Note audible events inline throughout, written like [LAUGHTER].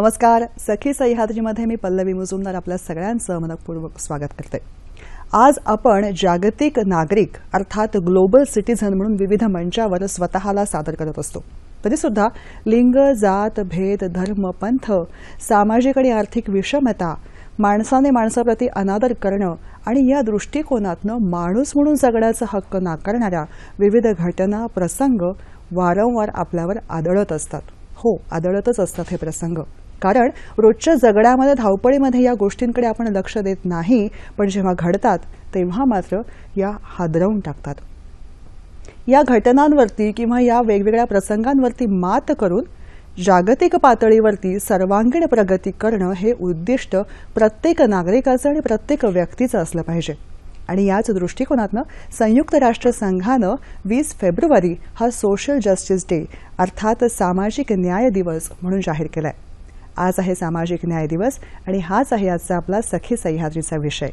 नमस्कार सखी सह्याद्रीमध्ये मी पल्लवी मुजुमदार आपल्या सगळ्यांचं मनपूर्वक स्वागत करते आज आपण जागतिक नागरिक अर्थात ग्लोबल सिटीझन म्हणून विविध मंचावर स्वतःला सादर करत असतो तरीसुद्धा लिंग जात भेद धर्म पंथ सामाजिक आणि आर्थिक विषमता माणसाने माणसाप्रती अनादर करणं आणि या दृष्टिकोनातनं माणूस म्हणून जगण्याचा हक्क नाकारणाऱ्या विविध घटना प्रसंग वारंवार आपल्यावर आदळत असतात हो आदळतच असतात हे प्रसंग कारण रोजच्या जगण्यामध्ये धावपळीमध्ये या गोष्टींकडे आपण लक्ष देत नाही पण जेव्हा घडतात तेव्हा मात्र या हादरवून टाकतात या घटनांवरती किंवा या वेगवेगळ्या प्रसंगांवरती मात करून जागतिक पातळीवरती सर्वांगीण प्रगती करणं हे उद्दिष्ट प्रत्येक नागरिकाचं आणि प्रत्येक व्यक्तीचं असलं पाहिजे आणि याच दृष्टिकोनातनं संयुक्त राष्ट्र संघानं वीस फेब्रुवारी हा सोशल जस्टिस डे अर्थात सामाजिक न्याय दिवस म्हणून जाहीर केला आहे आज आहे सामाजिक न्याय दिवस आणि हाच आहे आजचा आपला सखी सह्याद्रीचा विषय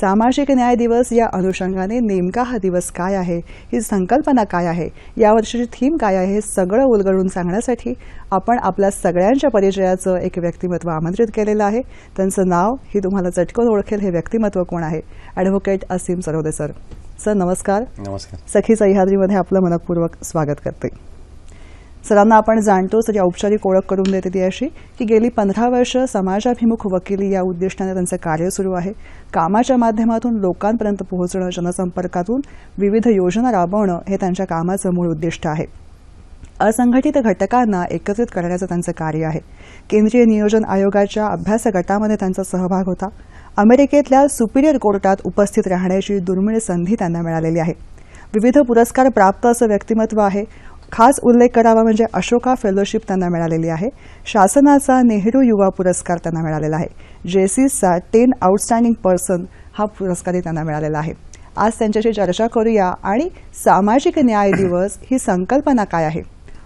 सामाजिक न्याय दिवस या अनुषंगाने नेमका हा दिवस काय आहे ही संकल्पना काय आहे यावर्षीची थीम काय आहे हे सगळं उलगडून सांगण्यासाठी आपण आपल्या सगळ्यांच्या परिचयाचं एक व्यक्तिमत्व आमंत्रित केलेलं आहे त्यांचं नाव ही तुम्हाला चटकन ओळखेल हे व्यक्तिमत्व कोण आहे advocate Asim Sarode sir sir नमस्कार नमस्कार सखी सह्याद्रीमध्ये आपलं मनपूर्वक स्वागत करते सरांना आपण जाणतोच तरी औपचारिक ओळख करून देते ती अशी की गेली पंधरा वर्ष समाजाभिमुख वकिली या उद्दिष्टाने त्यांचं कार्य सुरू आहे कामाच्या माध्यमातून लोकांपर्यंत पोहोचणं जनसंपर्कातून विविध योजना राबवणं हे त्यांच्या कामाचं मूळ उद्दिष्ट आहे असंघटित घटकांना एकत्रित करण्याचं त्यांचं कार्य आहे केंद्रीय नियोजन आयोगाच्या अभ्यास गटामध्ये त्यांचा सहभाग होता अमेरिकेतल्या सुपिरियर कोर्टात उपस्थित राहण्याची दुर्मिळ संधी त्यांना मिळालेली आहे विविध पुरस्कार प्राप्त असं व्यक्तिमत्व आहे खास उल्लेख करावा म्हणजे अशोका फेलोशिप त्यांना मिळालेली आहे शासनाचा नेहरू युवा पुरस्कार त्यांना मिळालेला आहे जेसीसचा टेन आउटस्टँडिंग पर्सन हा पुरस्कारही त्यांना मिळालेला आहे आज त्यांच्याशी चर्चा करूया आणि सामाजिक न्याय दिवस ही संकल्पना काय आहे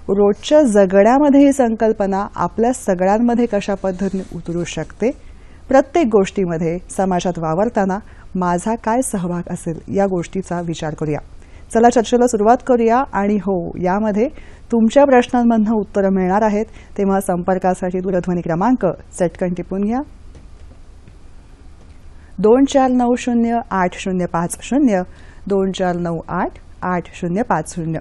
रोजच्या जगण्यामध्ये ही संकल्पना आपल्या सगळ्यांमध्ये कशा पद्धतीने उतरू शकते प्रत्येक गोष्टीमध्ये समाजात वावरताना माझा काय सहभाग असेल या गोष्टीचा विचार करूया चला चर्चेला सुरुवात करूया आणि हो यामध्ये तुमच्या प्रश्नांमधनं उत्तरं मिळणार आहेत तेव्हा संपर्कासाठी दूरध्वनी क्रमांक चटकन टिपून घ्या दोन चार नऊ शून्य आठ शून्य पाच शून्य दोन चार नऊ आठ आठ शून्य पाच शून्य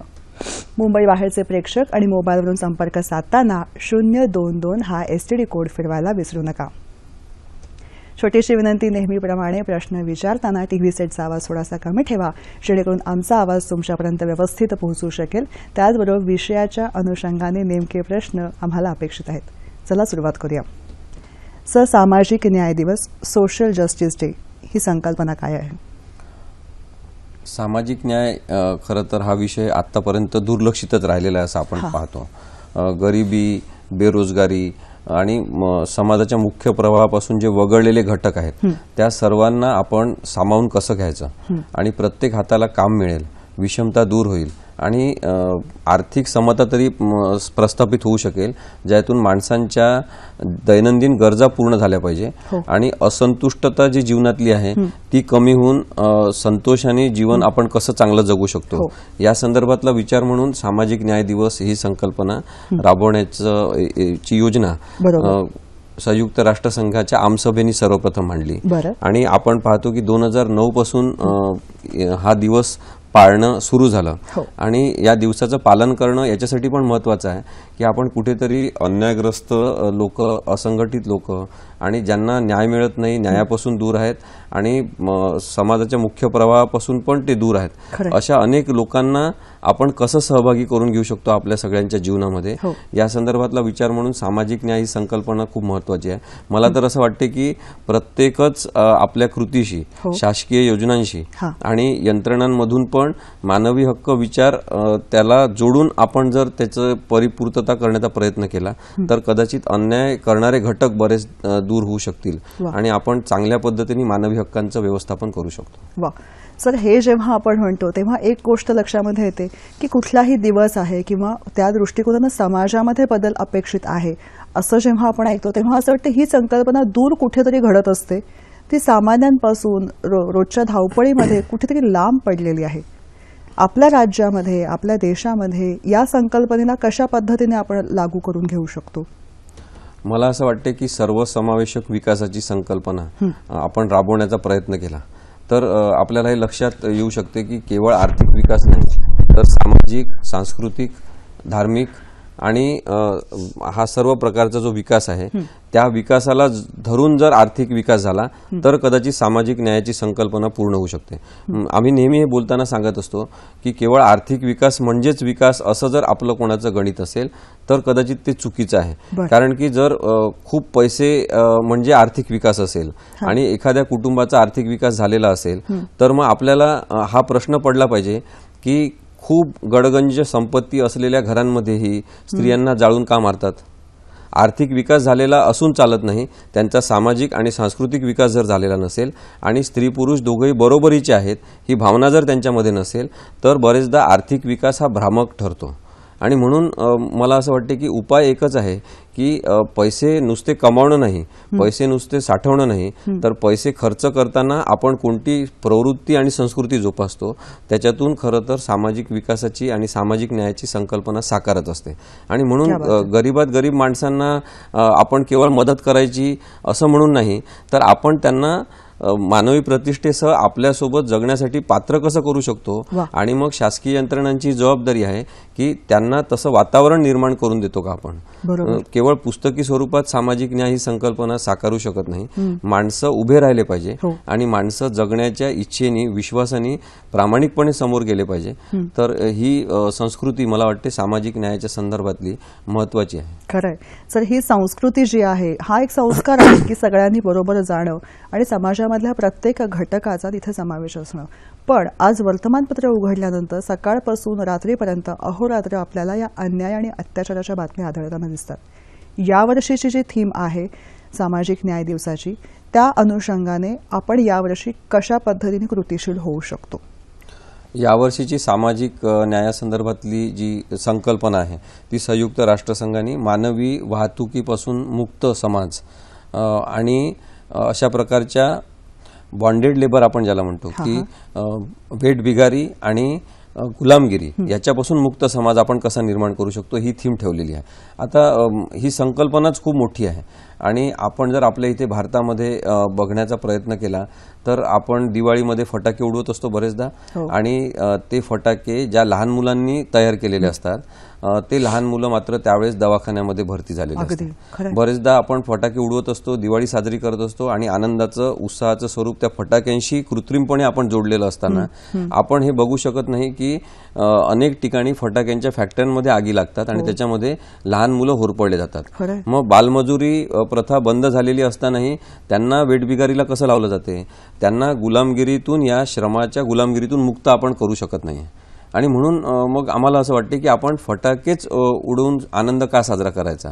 मुंबई बाहेरचे प्रेक्षक आणि मोबाईलवरून संपर्क साधताना शून्य दोन दोन हा एसटीडी कोड फिरवायला विसरू नका छोटीशी विनंती नेहमीप्रमाणे प्रश्न विचारताना टी व्ही सेटचा आवाज थोडासा कमी ठेवा जेणेकरून आमचा आवाज तुमच्यापर्यंत व्यवस्थित पोहोचू शकेल त्याचबरोबर विषयाच्या अनुषंगाने नेमके प्रश्न आम्हाला अपेक्षित आहेत चला सुरुवात करूया सर सामाजिक न्याय दिवस सोशल जस्टिस डे ही संकल्पना काय आहे सामाजिक न्याय खरं तर हा विषय आतापर्यंत दुर्लक्षितच राहिलेला आहे असं आपण पाहतो गरिबी बेरोजगारी आणि समाजाच्या मुख्य प्रवाहापासून जे वगळलेले घटक आहेत त्या सर्वांना आपण सामावून कसं घ्यायचं आणि प्रत्येक हाताला काम मिळेल विषमता दूर होईल आणि आर्थिक समता तरी प्रस्थापित होऊ शकेल ज्यातून माणसांच्या दैनंदिन गरजा पूर्ण झाल्या पाहिजे हो. आणि असंतुष्टता जी जीवनातली आहे ती कमी होऊन संतोषाने जीवन आपण कसं चांगलं जगू शकतो हो. या संदर्भातला विचार म्हणून सामाजिक न्याय दिवस ही संकल्पना राबवण्याचं योजना संयुक्त राष्ट्रसंघाच्या आमसभेने सर्वप्रथम मांडली आणि आपण पाहतो की दोन हजार नऊ पासून हा दिवस पाळणं सुरू झालं हो. आणि या दिवसाचं पालन करणं याच्यासाठी पण महत्त्वाचं आहे की आपण कुठेतरी अन्यायग्रस्त लोक असंघटित लोक आणि ज्यांना न्याय मिळत नाही न्यायापासून दूर आहेत आणि समाजाच्या मुख्य प्रवाहापासून पण ते दूर आहेत अशा अनेक लोकांना आपण कसं सहभागी करून घेऊ शकतो आपल्या सगळ्यांच्या जीवनामध्ये हो. या संदर्भातला विचार म्हणून सामाजिक न्याय ही संकल्पना खूप महत्वाची आहे मला तर असं वाटते की प्रत्येकच आपल्या कृतीशी हो. शासकीय योजनांशी आणि यंत्रणांमधून पण मानवी हक्क विचार त्याला जोडून आपण जर त्याचं परिपूर्तता करण्याचा प्रयत्न केला तर कदाचित अन्याय करणारे घटक बरेच दूर होऊ शकतील आणि आपण चांगल्या पद्धतीने मानवी हक्क घटकांचं व्यवस्थापन करू शकतो वा सर हे जेव्हा आपण म्हणतो तेव्हा एक गोष्ट लक्षामध्ये येते की कुठलाही दिवस आहे किंवा त्या दृष्टिकोनानं समाजामध्ये बदल अपेक्षित आहे असं जेव्हा आपण ऐकतो तेव्हा असं वाटतं ही संकल्पना दूर कुठेतरी घडत असते ती सामान्यांपासून रो रोजच्या धावपळीमध्ये कुठेतरी लांब पडलेली आहे आपल्या राज्यामध्ये आपल्या देशामध्ये या संकल्पनेला कशा पद्धतीने आपण लागू करून घेऊ शकतो मला असं वाटते की सर्वसमावेशक विकासाची संकल्पना आपण राबवण्याचा प्रयत्न केला तर आपल्याला हे लक्षात येऊ शकते की केवळ आर्थिक विकास नाही तर सामाजिक सांस्कृतिक धार्मिक आणि हा सर्व प्रकारचा जो विकास आहे त्या विकासाला धरून जर आर्थिक विकास झाला तर कदाचित सामाजिक न्यायाची संकल्पना पूर्ण होऊ शकते आम्ही नेहमी हे बोलताना सांगत असतो की केवळ आर्थिक विकास म्हणजेच विकास असं जर आपलं कोणाचं गणित असेल तर कदाचित ते चुकीचं आहे कारण की जर खूप पैसे म्हणजे आर्थिक विकास असेल आणि एखाद्या कुटुंबाचा आर्थिक विकास झालेला असेल तर मग आपल्याला हा प्रश्न पडला पाहिजे की खूप गडगंज संपत्ती असलेल्या घरांमध्येही स्त्रियांना जाळून का मारतात आर्थिक विकास झालेला असून चालत नाही त्यांचा सामाजिक आणि सांस्कृतिक विकास जर झालेला नसेल आणि स्त्री पुरुष दोघंही बरोबरीचे आहेत ही भावना जर त्यांच्यामध्ये नसेल तर बरेचदा आर्थिक विकास हा भ्रामक ठरतो आणि म्हणून मला असं वाटते की उपाय एकच आहे की पैसे नुसते कमावणं नाही पैसे नुसते साठवणं नाही तर पैसे खर्च करताना आपण कोणती प्रवृत्ती आणि संस्कृती जोपासतो त्याच्यातून खरं तर सामाजिक विकासाची आणि सामाजिक न्यायाची संकल्पना साकारत असते आणि म्हणून गरीबात गरीब माणसांना आपण केवळ मदत करायची असं म्हणून नाही तर आपण त्यांना मानवी प्रतिष्ठेसह आपल्यासोबत जगण्यासाठी पात्र कसं करू शकतो आणि मग शासकीय यंत्रणांची जबाबदारी आहे की त्यांना तसं वातावरण निर्माण करून देतो का आपण केवळ पुस्तकी स्वरूपात सामाजिक न्याय ही संकल्पना साकारू शकत नाही माणसं उभे राहिले पाहिजे हो. आणि माणसं जगण्याच्या इच्छेनी विश्वासाने प्रामाणिकपणे समोर गेले पाहिजे तर ही संस्कृती मला वाटते सामाजिक न्यायाच्या संदर्भातली महत्वाची आहे खरंय सर ही संस्कृती जी आहे हा एक संस्कार आहे की सगळ्यांनी बरोबर जाणं आणि समाजामधल्या प्रत्येक घटकाचा तिथे समावेश असणं पण आज वर्तमानपत्र उघडल्यानंतर सकाळपासून रात्रीपर्यंत अहोरात्र आपल्याला या अन्याय आणि अत्याचाराच्या बातम्या आढळताना दिसतात यावर्षीची जी थीम आहे सामाजिक न्याय दिवसाची त्या अनुषंगाने आपण यावर्षी कशा पद्धतीने कृतीशील होऊ शकतो यावर्षीची सामाजिक न्यायासंदर्भातली जी संकल्पना आहे ती संयुक्त राष्ट्रसंघाने मानवी वाहतुकीपासून मुक्त समाज आणि अशा प्रकारच्या बॉन्डेड लेबर आपण ज्याला म्हणतो की वेट बिगारी आणि गुलामगिरी याच्यापासून मुक्त समाज आपण कसा निर्माण करू शकतो ही थीम ठेवलेली आहे आता ही संकल्पनाच खूप मोठी आहे आणि आपण जर आपल्या इथे भारतामध्ये बघण्याचा प्रयत्न केला तर आपण दिवाळीमध्ये फटाके उडवत असतो बरेचदा हो. आणि ते फटाके ज्या लहान मुलांनी तयार केलेले असतात ते लहान मुलं मात्र त्यावेळेस दवाखान्यामध्ये भरती झालेली असते बरेचदा आपण फटाके उडवत असतो दिवाळी साजरी करत असतो आणि आनंदाचं उत्साहाचं स्वरूप त्या फटाक्यांशी कृत्रिमपणे आपण जोडलेलं असताना आपण हे बघू शकत नाही की अनेक ठिकाणी फटाक्यांच्या फॅक्टऱ्यांमध्ये आगी लागतात आणि हो. त्याच्यामध्ये लहान मुलं होरपडले जातात मग बालमजुरी प्रथा बंद झालेली असतानाही त्यांना वेटबिगारीला कसं लावलं जाते त्यांना गुलामगिरीतून या श्रमाच्या गुलामगिरीतून मुक्त आपण करू शकत नाही आणि म्हणून मग आम्हाला असं वाटते की आपण फटाकेच उडवून आनंद का साजरा करायचा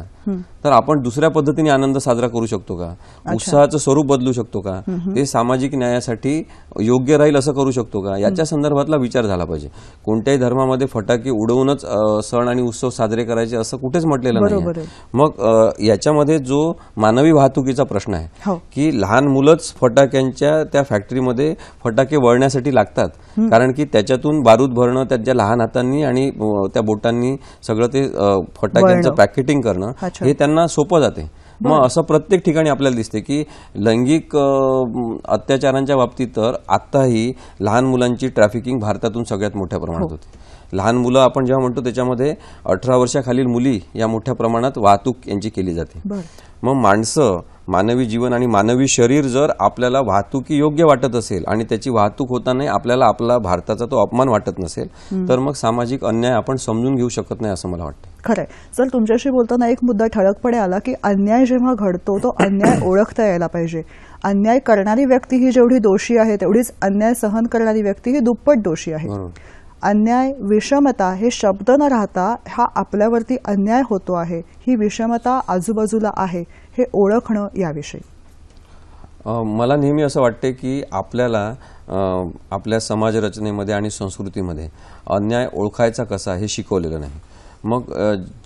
तर आपण दुसऱ्या पद्धतीने आनंद साजरा करू शकतो का उत्साहाचं स्वरूप बदलू शकतो का ते सामाजिक न्यायासाठी योग्य राहील असं करू शकतो का याच्या संदर्भातला विचार झाला पाहिजे कोणत्याही धर्मामध्ये फटाके उडवूनच सण आणि उत्सव साजरे करायचे असं कुठेच म्हटलेलं नाही मग याच्यामध्ये जो मानवी वाहतुकीचा प्रश्न आहे हो. की लहान मुलंच फटाक्यांच्या त्या फॅक्टरीमध्ये फटाके वळण्यासाठी लागतात कारण की त्याच्यातून बारूद भरणं त्यांच्या लहान हातांनी आणि त्या बोटांनी सगळं ते फटाक्यांचं पॅकेटिंग करणं हे त्यांना सोपं जाते मग असं प्रत्येक ठिकाणी आपल्याला दिसते की लैंगिक अत्याचारांच्या बाबतीत तर आत्ताही लहान मुलांची ट्रॅफिकिंग भारतातून सगळ्यात मोठ्या प्रमाणात हो. होते लहान मुलं आपण जेव्हा म्हणतो त्याच्यामध्ये अठरा वर्षाखालील मुली या मोठ्या प्रमाणात वाहतूक यांची केली जाते मग माणसं मानवी जीवन आणि मानवी शरीर जर आपल्याला वाहतुकी योग्य वाटत असेल आणि त्याची वाहतूक होताना आपल्याला आपला भारताचा तो अपमान वाटत नसेल तर मग सामाजिक अन्याय आपण समजून घेऊ शकत नाही असं मला वाटतं खरंय चल तुमच्याशी बोलताना एक मुद्दा ठळकपणे आला की अन्याय जेव्हा घडतो तो अन्याय [COUGHS] ओळखता यायला पाहिजे अन्याय करणारी व्यक्ती ही जेवढी दोषी आहे तेवढीच अन्याय सहन करणारी व्यक्ती ही दुप्पट दोषी आहे अन्याय विषमता हे शब्द न राहता हा आपल्यावरती अन्याय होतो आहे ही विषमता आजूबाजूला आहे हे ओळखणं याविषयी मला नेहमी असं वाटते की आपल्याला आपल्या समाजरचनेमध्ये आणि संस्कृतीमध्ये अन्याय ओळखायचा कसा हे शिकवलेलं नाही मग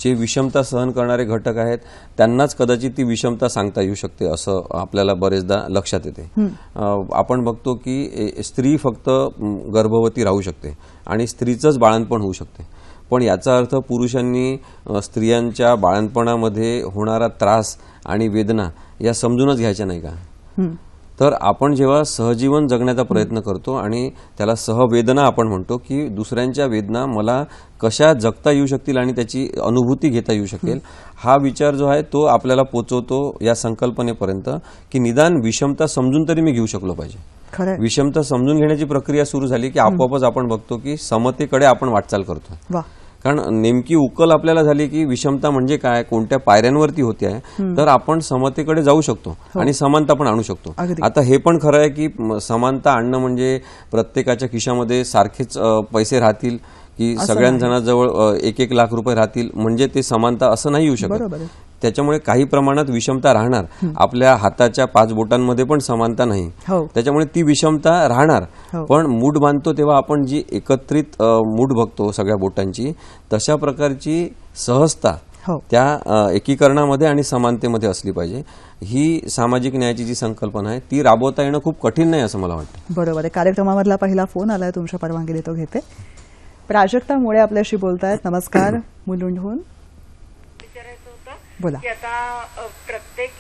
जे विषमता सहन करणारे घटक आहेत त्यांनाच कदाचित ती विषमता सांगता येऊ शकते असं आपल्याला बरेचदा लक्षात येते आपण बघतो की स्त्री फक्त गर्भवती राहू शकते आणि स्त्रीचंच बाळणपण होऊ शकते पण याचा अर्थ पुरुषांनी स्त्रियांच्या बाळणपणामध्ये होणारा त्रास आणि वेदना या समजूनच घ्यायच्या नाही का तर आपण जेव्हा सहजीवन जगण्याचा प्रयत्न करतो आणि त्याला सहवेदना आपण म्हणतो की दुसऱ्यांच्या वेदना मला कशा जगता येऊ शकतील आणि त्याची अनुभूती घेता येऊ शकेल हा विचार जो आहे तो आपल्याला पोचवतो या संकल्पनेपर्यंत की निदान विषमता समजून तरी मी घेऊ शकलो पाहिजे विषमता समजून घेण्याची प्रक्रिया सुरू झाली की आपोआपच आपण बघतो की समतेकडे आपण वाटचाल करतो कारण नेमकी उकल आपल्याला झाली की विषमता म्हणजे काय कोणत्या पायऱ्यांवरती होते आहे तर आपण समतेकडे जाऊ शकतो हो. आणि समानता पण आणू शकतो आता हे पण खरं आहे की समानता आणणं म्हणजे प्रत्येकाच्या खिशामध्ये सारखेच पैसे राहतील की जवळ एक एक लाख रुपये राहतील म्हणजे ते समानता असं नाही येऊ शकत त्याच्यामुळे काही प्रमाणात विषमता राहणार आपल्या हाताच्या पाच बोटांमध्ये पण समानता नाही हो. त्याच्यामुळे ती विषमता राहणार हो. पण मूठ बांधतो तेव्हा आपण जी एकत्रित मूठ बघतो सगळ्या बोटांची तशा प्रकारची सहजता हो. त्या एकीकरणामध्ये आणि समानतेमध्ये असली पाहिजे ही सामाजिक न्यायाची जी संकल्पना आहे ती राबवता येणं खूप कठीण नाही असं मला वाटतं बरोबर आहे कार्यक्रमामधला पहिला फोन आलाय तुमच्या परवानगी देतो घेते प्राजक्ता मुळे आपल्याशी बोलतायत नमस्कार मुलुंडहून बोला की आता प्रत्येक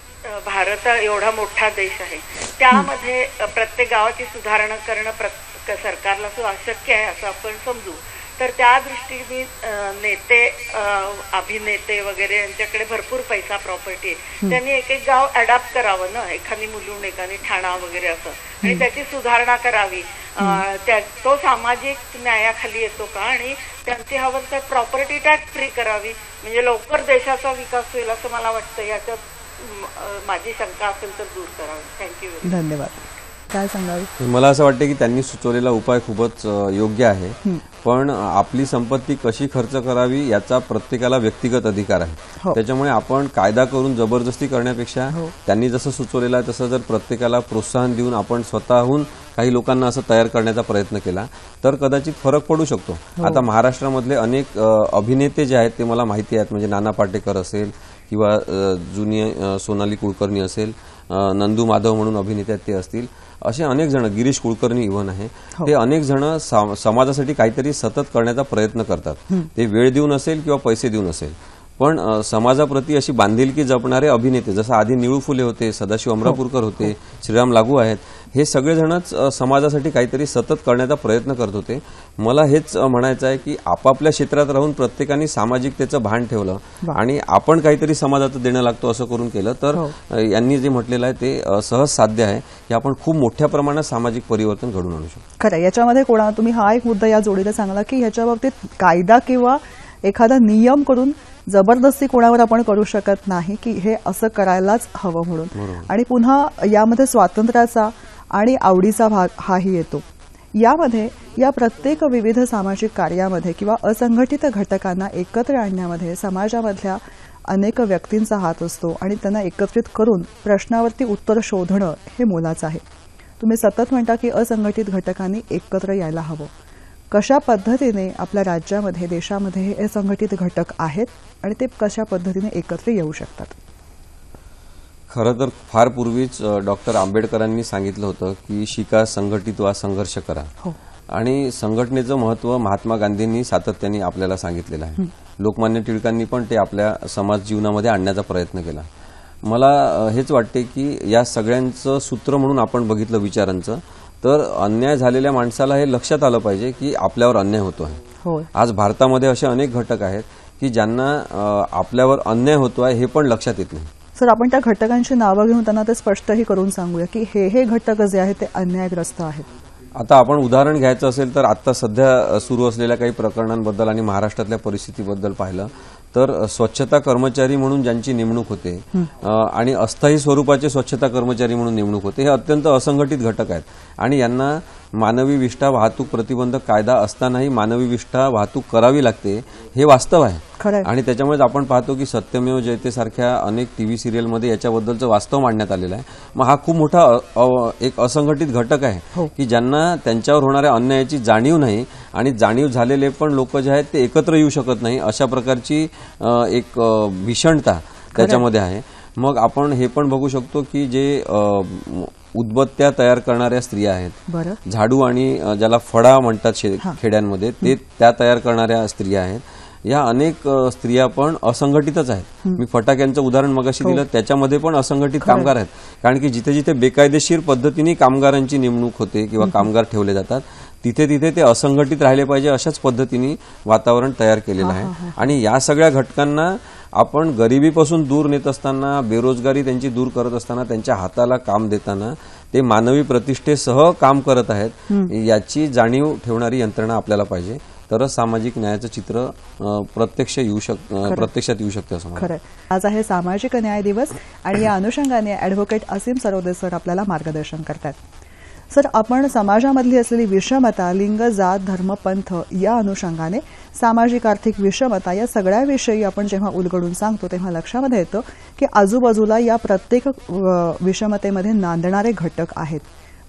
भारत एवढा मोठा देश आहे त्यामध्ये प्रत्येक गावाची सुधारणा करणं सरकारला अशक्य आहे असं आपण समजू तर त्या दृष्टीने नेते अभिनेते वगैरे यांच्याकडे भरपूर पैसा प्रॉपर्टी आहे त्यांनी एक एक गाव अडॅप्ट करावं ना एखादी मुलून एखादी ठाणा वगैरे असं आणि त्याची सुधारणा करावी तो सामाजिक न्यायाखाली येतो का आणि त्यांची हवं तर प्रॉपर्टी टॅक्स फ्री करावी म्हणजे लवकर देशाचा विकास होईल असं मला वाटतं याच्यात माझी शंका असेल तर दूर करावी थँक्यू धन्यवाद काय मला असं वाटतं की त्यांनी सुचवलेला उपाय खूपच योग्य आहे पण आपली संपत्ती कशी खर्च करावी याचा प्रत्येकाला व्यक्तिगत अधिकार आहे हो. त्याच्यामुळे आपण कायदा करून जबरदस्ती करण्यापेक्षा हो. त्यांनी जसं सुचवलेलं आहे तसं जर प्रत्येकाला प्रोत्साहन देऊन आपण स्वतःहून काही लोकांना असं तयार करण्याचा प्रयत्न केला तर कदाचित फरक पडू शकतो हो. आता महाराष्ट्रामधले अनेक अभिनेते जे आहेत ते मला माहिती आहेत म्हणजे नाना पाटेकर असेल किंवा जुनी सोनाली कुलकर्णी असेल नंदू माधव म्हणून अभिनेते ते असतील असे अनेक जण गिरीश कुलकर्णी इव्हन आहे हो. ते अनेक जण समाजासाठी काहीतरी सतत करण्याचा प्रयत्न करतात ते वेळ देऊन असेल किंवा पैसे देऊन असेल पण समाजाप्रती अशी बांधिलकी जपणारे अभिनेते जसं आधी निळू फुले होते सदाशिव अमरापूरकर हो, होते हो. श्रीराम लागू आहेत हे सगळेजणच समाजासाठी काहीतरी सतत करण्याचा प्रयत्न करत होते मला हेच म्हणायचं आहे की आपापल्या क्षेत्रात राहून प्रत्येकाने सामाजिकतेचं भान ठेवलं आणि आपण काहीतरी समाजाचं देणं लागतो असं करून केलं तर हो. यांनी जे म्हटलेलं आहे ते सहज साध्य आहे की आपण खूप मोठ्या प्रमाणात सामाजिक परिवर्तन घडून आणू शकतो खरं याच्यामध्ये कोणा तुम्ही हा एक मुद्दा या जोडीला सांगला की ह्याच्या बाबतीत कायदा किंवा एखादा नियम करून जबरदस्ती कोणावर आपण करू शकत नाही की हे असं करायलाच हवं म्हणून आणि पुन्हा यामध्ये स्वातंत्र्याचा आणि आवडीचा भाग हाही येतो यामध्ये या प्रत्येक विविध सामाजिक कार्यामध्ये किंवा असंघटित घटकांना एकत्र आणण्यामध्ये समाजामधल्या अनेक व्यक्तींचा हात असतो आणि त्यांना एकत्रित करून प्रश्नावरती उत्तर शोधणं हे मोलाचं आहे तुम्ही सतत म्हणता की असंघटित घटकांनी एकत्र यायला हवं कशा पद्धतीने आपल्या राज्यामध्ये देशामध्ये हे असंघटित घटक आहेत आणि ते कशा पद्धतीने एकत्र येऊ शकतात खरं तर फार पूर्वीच डॉक्टर आंबेडकरांनी सांगितलं होतं की शिका संघटित वा संघर्ष करा हो. आणि संघटनेचं महत्व महात्मा गांधींनी सातत्याने आपल्याला सांगितलेलं आहे लोकमान्य टिळकांनी पण ते आपल्या समाज जीवनामध्ये आणण्याचा प्रयत्न केला मला हेच वाटते की या सगळ्यांचं सूत्र म्हणून आपण बघितलं विचारांचं तर अन्याय झालेल्या माणसाला हे लक्षात आलं पाहिजे की आपल्यावर अन्याय होतो आहे आज भारतामध्ये असे अनेक घटक आहेत की ज्यांना आपल्यावर अन्याय होतो आहे हे पण लक्षात येत नाही सर आपण त्या घटकांची नावं घेऊन त्यांना ते स्पष्टही करून सांगूया की हे हे घटक जे आहेत ते अन्यायग्रस्त आहेत आता आपण उदाहरण घ्यायचं असेल तर आता सध्या सुरू असलेल्या काही प्रकरणांबद्दल आणि महाराष्ट्रातल्या परिस्थितीबद्दल पाहिलं तर स्वच्छता कर्मचारी म्हणून ज्यांची नेमणूक होते आणि अस्थायी स्वरूपाचे स्वच्छता कर्मचारी म्हणून नेमणूक होते हे अत्यंत असंघटित घटक आहेत आणि यांना मानवी विष्ठा वाहतूक प्रतिबंधक कायदा असतानाही मानवी विष्ठा वाहतूक करावी लागते हे वास्तव आहे आणि त्याच्यामुळेच आपण पाहतो की सत्यमेव जयते सारख्या अनेक टीव्ही सिरियलमध्ये याच्याबद्दलचं वास्तव मांडण्यात आलेलं आहे मग हा खूप मोठा एक असंघटित घटक आहे हो. की ज्यांना त्यांच्यावर होणाऱ्या अन्यायाची जाणीव नाही आणि जाणीव झालेले पण लोक जे आहेत ते एकत्र येऊ शकत नाही अशा प्रकारची एक भीषणता त्याच्यामध्ये आहे मग आपण हे पण बघू शकतो की जे उदबत्त्या तयार करणाऱ्या स्त्रिया आहेत झाडू आणि ज्याला फडा म्हणतात खेड्यांमध्ये ते त्या तयार करणाऱ्या स्त्रिया आहेत या अनेक स्त्रिया पण असंघटितच आहेत मी फटाक्यांचं उदाहरण मगाशी हो. दिलं त्याच्यामध्ये पण असंघटित कामगार आहेत कारण की जिथे जिथे बेकायदेशीर पद्धतीने कामगारांची नेमणूक होते किंवा कामगार ठेवले जातात तिथे तिथे ते असंघटित राहिले पाहिजे अशाच पद्धतीने वातावरण तयार केलेलं आहे आणि या सगळ्या घटकांना आपण गरिबीपासून दूर नेत असताना बेरोजगारी त्यांची दूर करत असताना त्यांच्या हाताला काम देताना ते मानवी प्रतिष्ठेसह काम करत आहेत याची जाणीव ठेवणारी यंत्रणा आपल्याला पाहिजे तरच सामाजिक न्यायाचं चित्र प्रत्यक्ष येऊ शक प्रत्यक्षात येऊ शकते असं खरं आज आहे सामाजिक न्याय दिवस आणि या अनुषंगाने अॅडव्होकेट असीम सरोदे सर आपल्याला मार्गदर्शन करतात सर आपण समाजामधली असलेली विषमता लिंग जात धर्म पंथ या अनुषंगाने सामाजिक आर्थिक विषमता या सगळ्याविषयी आपण जेव्हा उलगडून सांगतो तेव्हा लक्षामध्ये येतं की आजूबाजूला या प्रत्येक विषमतेमध्ये नांदणारे घटक आहेत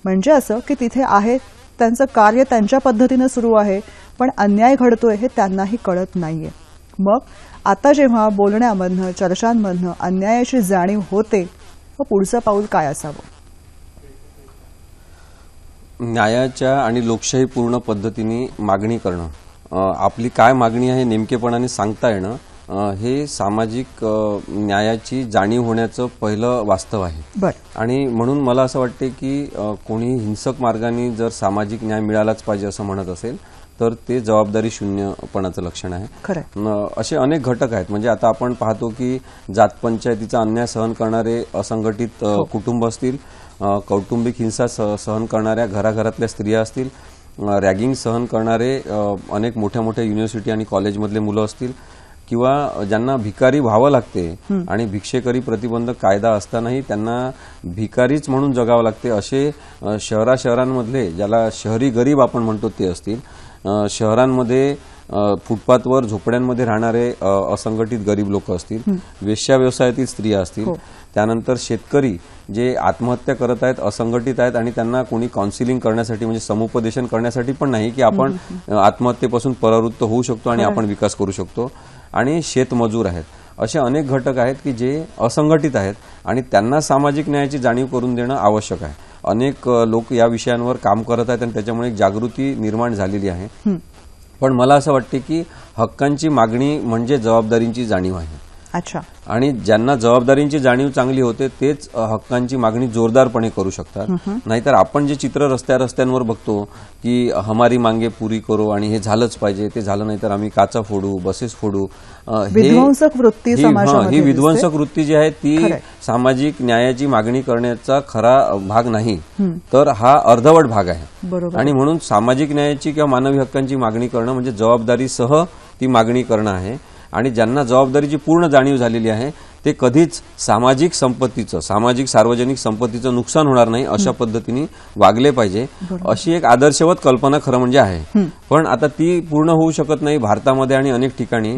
म्हणजे असं की तिथे आहे त्यांचं कार्य त्यांच्या पद्धतीनं सुरू आहे पण अन्याय घडतोय हे त्यांनाही कळत नाहीये मग आता जेव्हा बोलण्यामधनं चर्चांमधनं अन्यायाची जाणीव होते व पुढचं पाऊल काय असावं न्यायाच्या आणि लोकशाही पूर्ण पद्धतीने मागणी करणं आपली काय मागणी आहे नेमकेपणाने सांगता येणं हे सामाजिक न्यायाची जाणीव होण्याचं पहिलं वास्तव आहे आणि म्हणून मला असं वाटते की कोणी हिंसक मार्गाने जर सामाजिक न्याय मिळालाच पाहिजे असं म्हणत असेल तर ते जबाबदारी शून्यपणाचं लक्षण आहे असे अनेक घटक आहेत म्हणजे आता आपण पाहतो की जातपंचायतीचा अन्याय सहन करणारे असंघटित हो. कुटुंब असतील कौटुंबिक हिंसा सहन करणाऱ्या घराघरातल्या स्त्रिया असतील रॅगिंग सहन करणारे अनेक मोठ्या मोठ्या युनिव्हर्सिटी आणि कॉलेजमधले मुलं असतील किंवा ज्यांना भिकारी व्हावं लागते आणि भिक्षेकरी प्रतिबंधक कायदा असतानाही त्यांना भिकारीच म्हणून जगावं लागते असे शहरा शहरांमधले ज्याला शहरी गरीब आपण म्हणतो ते असतील शहरांमध्ये फुटपाथवर झोपड्यांमध्ये राहणारे असंघटित गरीब लोक असतील वेश्या व्यवसायातील स्त्रिया असतील हो. त्यानंतर शेतकरी जे आत्महत्या करत आहेत असंघटित आहेत आणि त्यांना कोणी काउन्सिलिंग करण्यासाठी म्हणजे समुपदेशन करण्यासाठी पण नाही की आपण आत्महत्येपासून परावृत्त होऊ शकतो आणि आपण विकास करू शकतो आणि शेतमजूर आहेत असे अनेक घटक आहेत की जे असंघटित आहेत आणि त्यांना सामाजिक न्यायाची जाणीव करून देणं आवश्यक आहे अनेक लोक या विषयांवर काम करत आहेत आणि त्याच्यामुळे जागृती निर्माण झालेली आहे पण मला असं वाटते की हक्कांची मागणी म्हणजे जबाबदारींची जाणीव आहे अच्छा आणि ज्यांना जबाबदारींची जाणीव चांगली होते तेच हक्कांची मागणी जोरदारपणे करू शकतात नाहीतर आपण जे चित्र रस्त्या रस्त्यांवर बघतो की हमारी मांगे पुरी करो आणि हे झालंच पाहिजे ते झालं नाही तर आम्ही काचा फोडू बसेस फोडू विध्वंसक वृत्ती ही विध्वंसक वृत्ती जी आहे ती सामाजिक न्यायाची मागणी करण्याचा खरा भाग नाही तर हा अर्धवट भाग आहे आणि म्हणून सामाजिक न्यायाची किंवा मानवी हक्कांची मागणी करणं म्हणजे जबाबदारीसह ती मागणी करणं आहे आणि ज्यांना जबाबदारीची पूर्ण जाणीव झालेली आहे ते कधीच सामाजिक संपत्तीचं सामाजिक सार्वजनिक संपत्तीचं नुकसान होणार नाही अशा पद्धतीने वागले पाहिजे अशी एक आदर्शवत कल्पना खरं म्हणजे आहे पण आता ती पूर्ण होऊ शकत नाही भारतामध्ये आणि अनेक ठिकाणी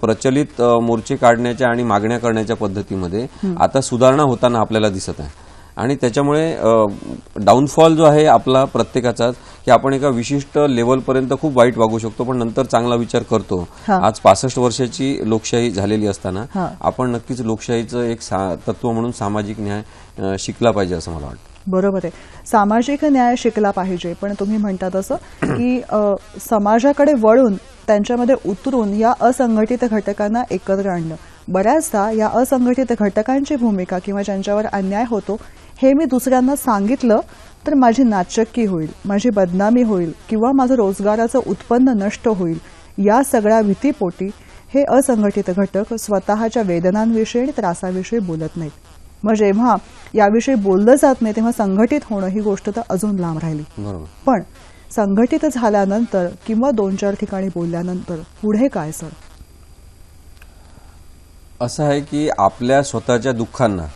प्रचलित मोर्चे काढण्याच्या आणि मागण्या करण्याच्या पद्धतीमध्ये आता सुधारणा होताना आपल्याला दिसत आहे आणि त्याच्यामुळे डाऊनफॉल जो आहे आपला प्रत्येकाचाच की आपण एका विशिष्ट लेवलपर्यंत खूप वाईट वागू शकतो पण नंतर चांगला विचार करतो आज पासष्ट वर्षाची लोकशाही झालेली असताना आपण नक्कीच लोकशाहीचं एक तत्व म्हणून सामाजिक न्याय शिकला पाहिजे असं मला वाटतं बरोबर आहे सामाजिक न्याय शिकला पाहिजे पण तुम्ही म्हणता तसं की समाजाकडे वळून त्यांच्यामध्ये उतरून या असंघटित घटकांना एकत्र आणणं बऱ्याचदा या असंघटित घटकांची भूमिका किंवा ज्यांच्यावर अन्याय होतो हे मी दुसऱ्यांना सांगितलं तर माझी नाचक्की होईल माझी बदनामी होईल किंवा माझं रोजगाराचं उत्पन्न नष्ट होईल या सगळ्या भीतीपोटी हे असंघटित घटक स्वतःच्या वेदनांविषयी आणि त्रासाविषयी बोलत नाहीत मग जेव्हा याविषयी बोललं जात नाही तेव्हा संघटित होणं ही गोष्ट तर अजून लांब राहिली पण संघटित झाल्यानंतर किंवा दोन चार ठिकाणी बोलल्यानंतर पुढे काय सर असं आहे की आपल्या स्वतःच्या दुःखांना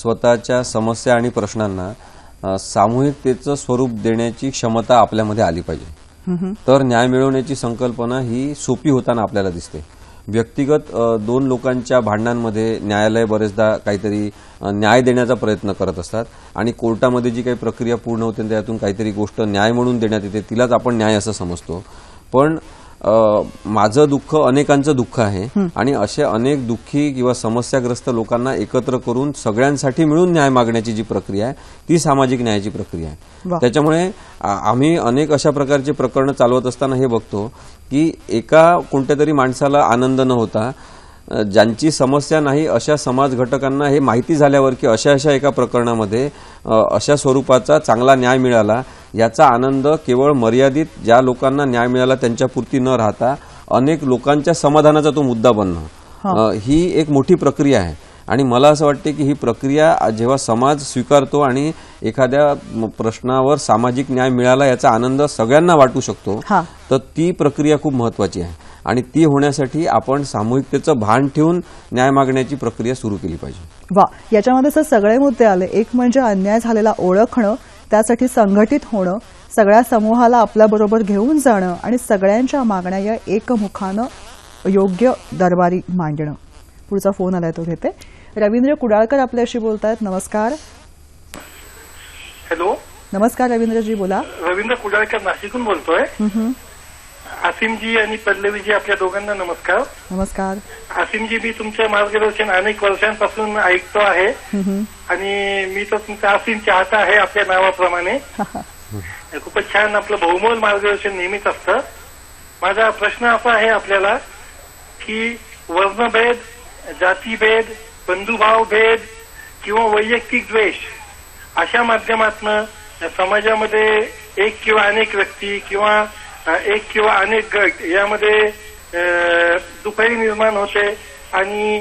स्वतःच्या समस्या आणि प्रश्नांना सामूहिकतेचं स्वरूप देण्याची क्षमता आपल्यामध्ये आली पाहिजे तर न्याय मिळवण्याची संकल्पना ही सोपी होताना आपल्याला दिसते व्यक्तिगत दोन लोकांच्या भांडणांमध्ये न्यायालय बरेचदा काहीतरी न्याय देण्याचा प्रयत्न करत असतात आणि कोर्टामध्ये जी काही प्रक्रिया पूर्ण होते त्यातून काहीतरी गोष्ट न्याय म्हणून देण्यात येते तिलाच आपण न्याय असं समजतो पण माझं दुःख अनेकांचं दुःख आहे आणि असे अनेक दुःखी किंवा समस्याग्रस्त लोकांना एकत्र करून सगळ्यांसाठी मिळून न्याय मागण्याची जी प्रक्रिया आहे ती सामाजिक न्यायाची प्रक्रिया आहे त्याच्यामुळे आम्ही अनेक अशा प्रकारचे प्रकरणं चालवत असताना हे बघतो की एका कोणत्या माणसाला आनंद न होता ज्यांची समस्या नाही अशा समाज घटकांना हे माहिती झाल्यावर की अशा अशा एका प्रकरणामध्ये अशा स्वरूपाचा चांगला न्याय मिळाला याचा आनंद केवळ मर्यादित ज्या लोकांना न्याय मिळाला त्यांच्यापुरती न राहता अनेक लोकांच्या समाधानाचा तो मुद्दा बनणं हो. ही एक मोठी प्रक्रिया आहे आणि मला असं वाटते की ही प्रक्रिया जेव्हा समाज स्वीकारतो आणि एखाद्या प्रश्नावर सामाजिक न्याय मिळाला याचा आनंद सगळ्यांना वाटू शकतो तर ती प्रक्रिया खूप महत्वाची आहे आणि ती होण्यासाठी आपण सामूहिकतेचं भान ठेवून न्याय मागण्याची प्रक्रिया सुरू केली पाहिजे वा याच्यामध्ये सर सगळे मुद्दे आले एक म्हणजे अन्याय झालेला ओळखणं त्यासाठी संघटित होणं सगळ्या समूहाला आपल्याबरोबर घेऊन जाणं आणि सगळ्यांच्या मागण्या या एकमुखानं योग्य दरबारी मांडणं पुढचा फोन आलाय तो घेते रवींद्र कुडाळकर आपल्याशी बोलतायत नमस्कार हॅलो नमस्कार रवींद्रजी बोला रवींद्र कुडाळकर नाशिकहून बोलतोय आसिमजी आणि पल्लवीजी आपल्या दोघांना नमस्कार नमस्कार आसिमजी मी तुमचं मार्गदर्शन अनेक वर्षांपासून ऐकतो आहे आणि मी तर तुमचा आसिम चाहता आहे आपल्या नावाप्रमाणे [LAUGHS] खूपच छान आपलं बहुमोल मार्गदर्शन नेहमीच असतं माझा प्रश्न असा आहे आपल्याला की वर्णभेद जातीभेद बंधुभाव भेद किंवा वैयक्तिक द्वेष अशा माध्यमातनं समाजामध्ये एक किंवा अनेक व्यक्ती किंवा एक किंवा अनेक गट यामध्ये दुपारी निर्माण होते आणि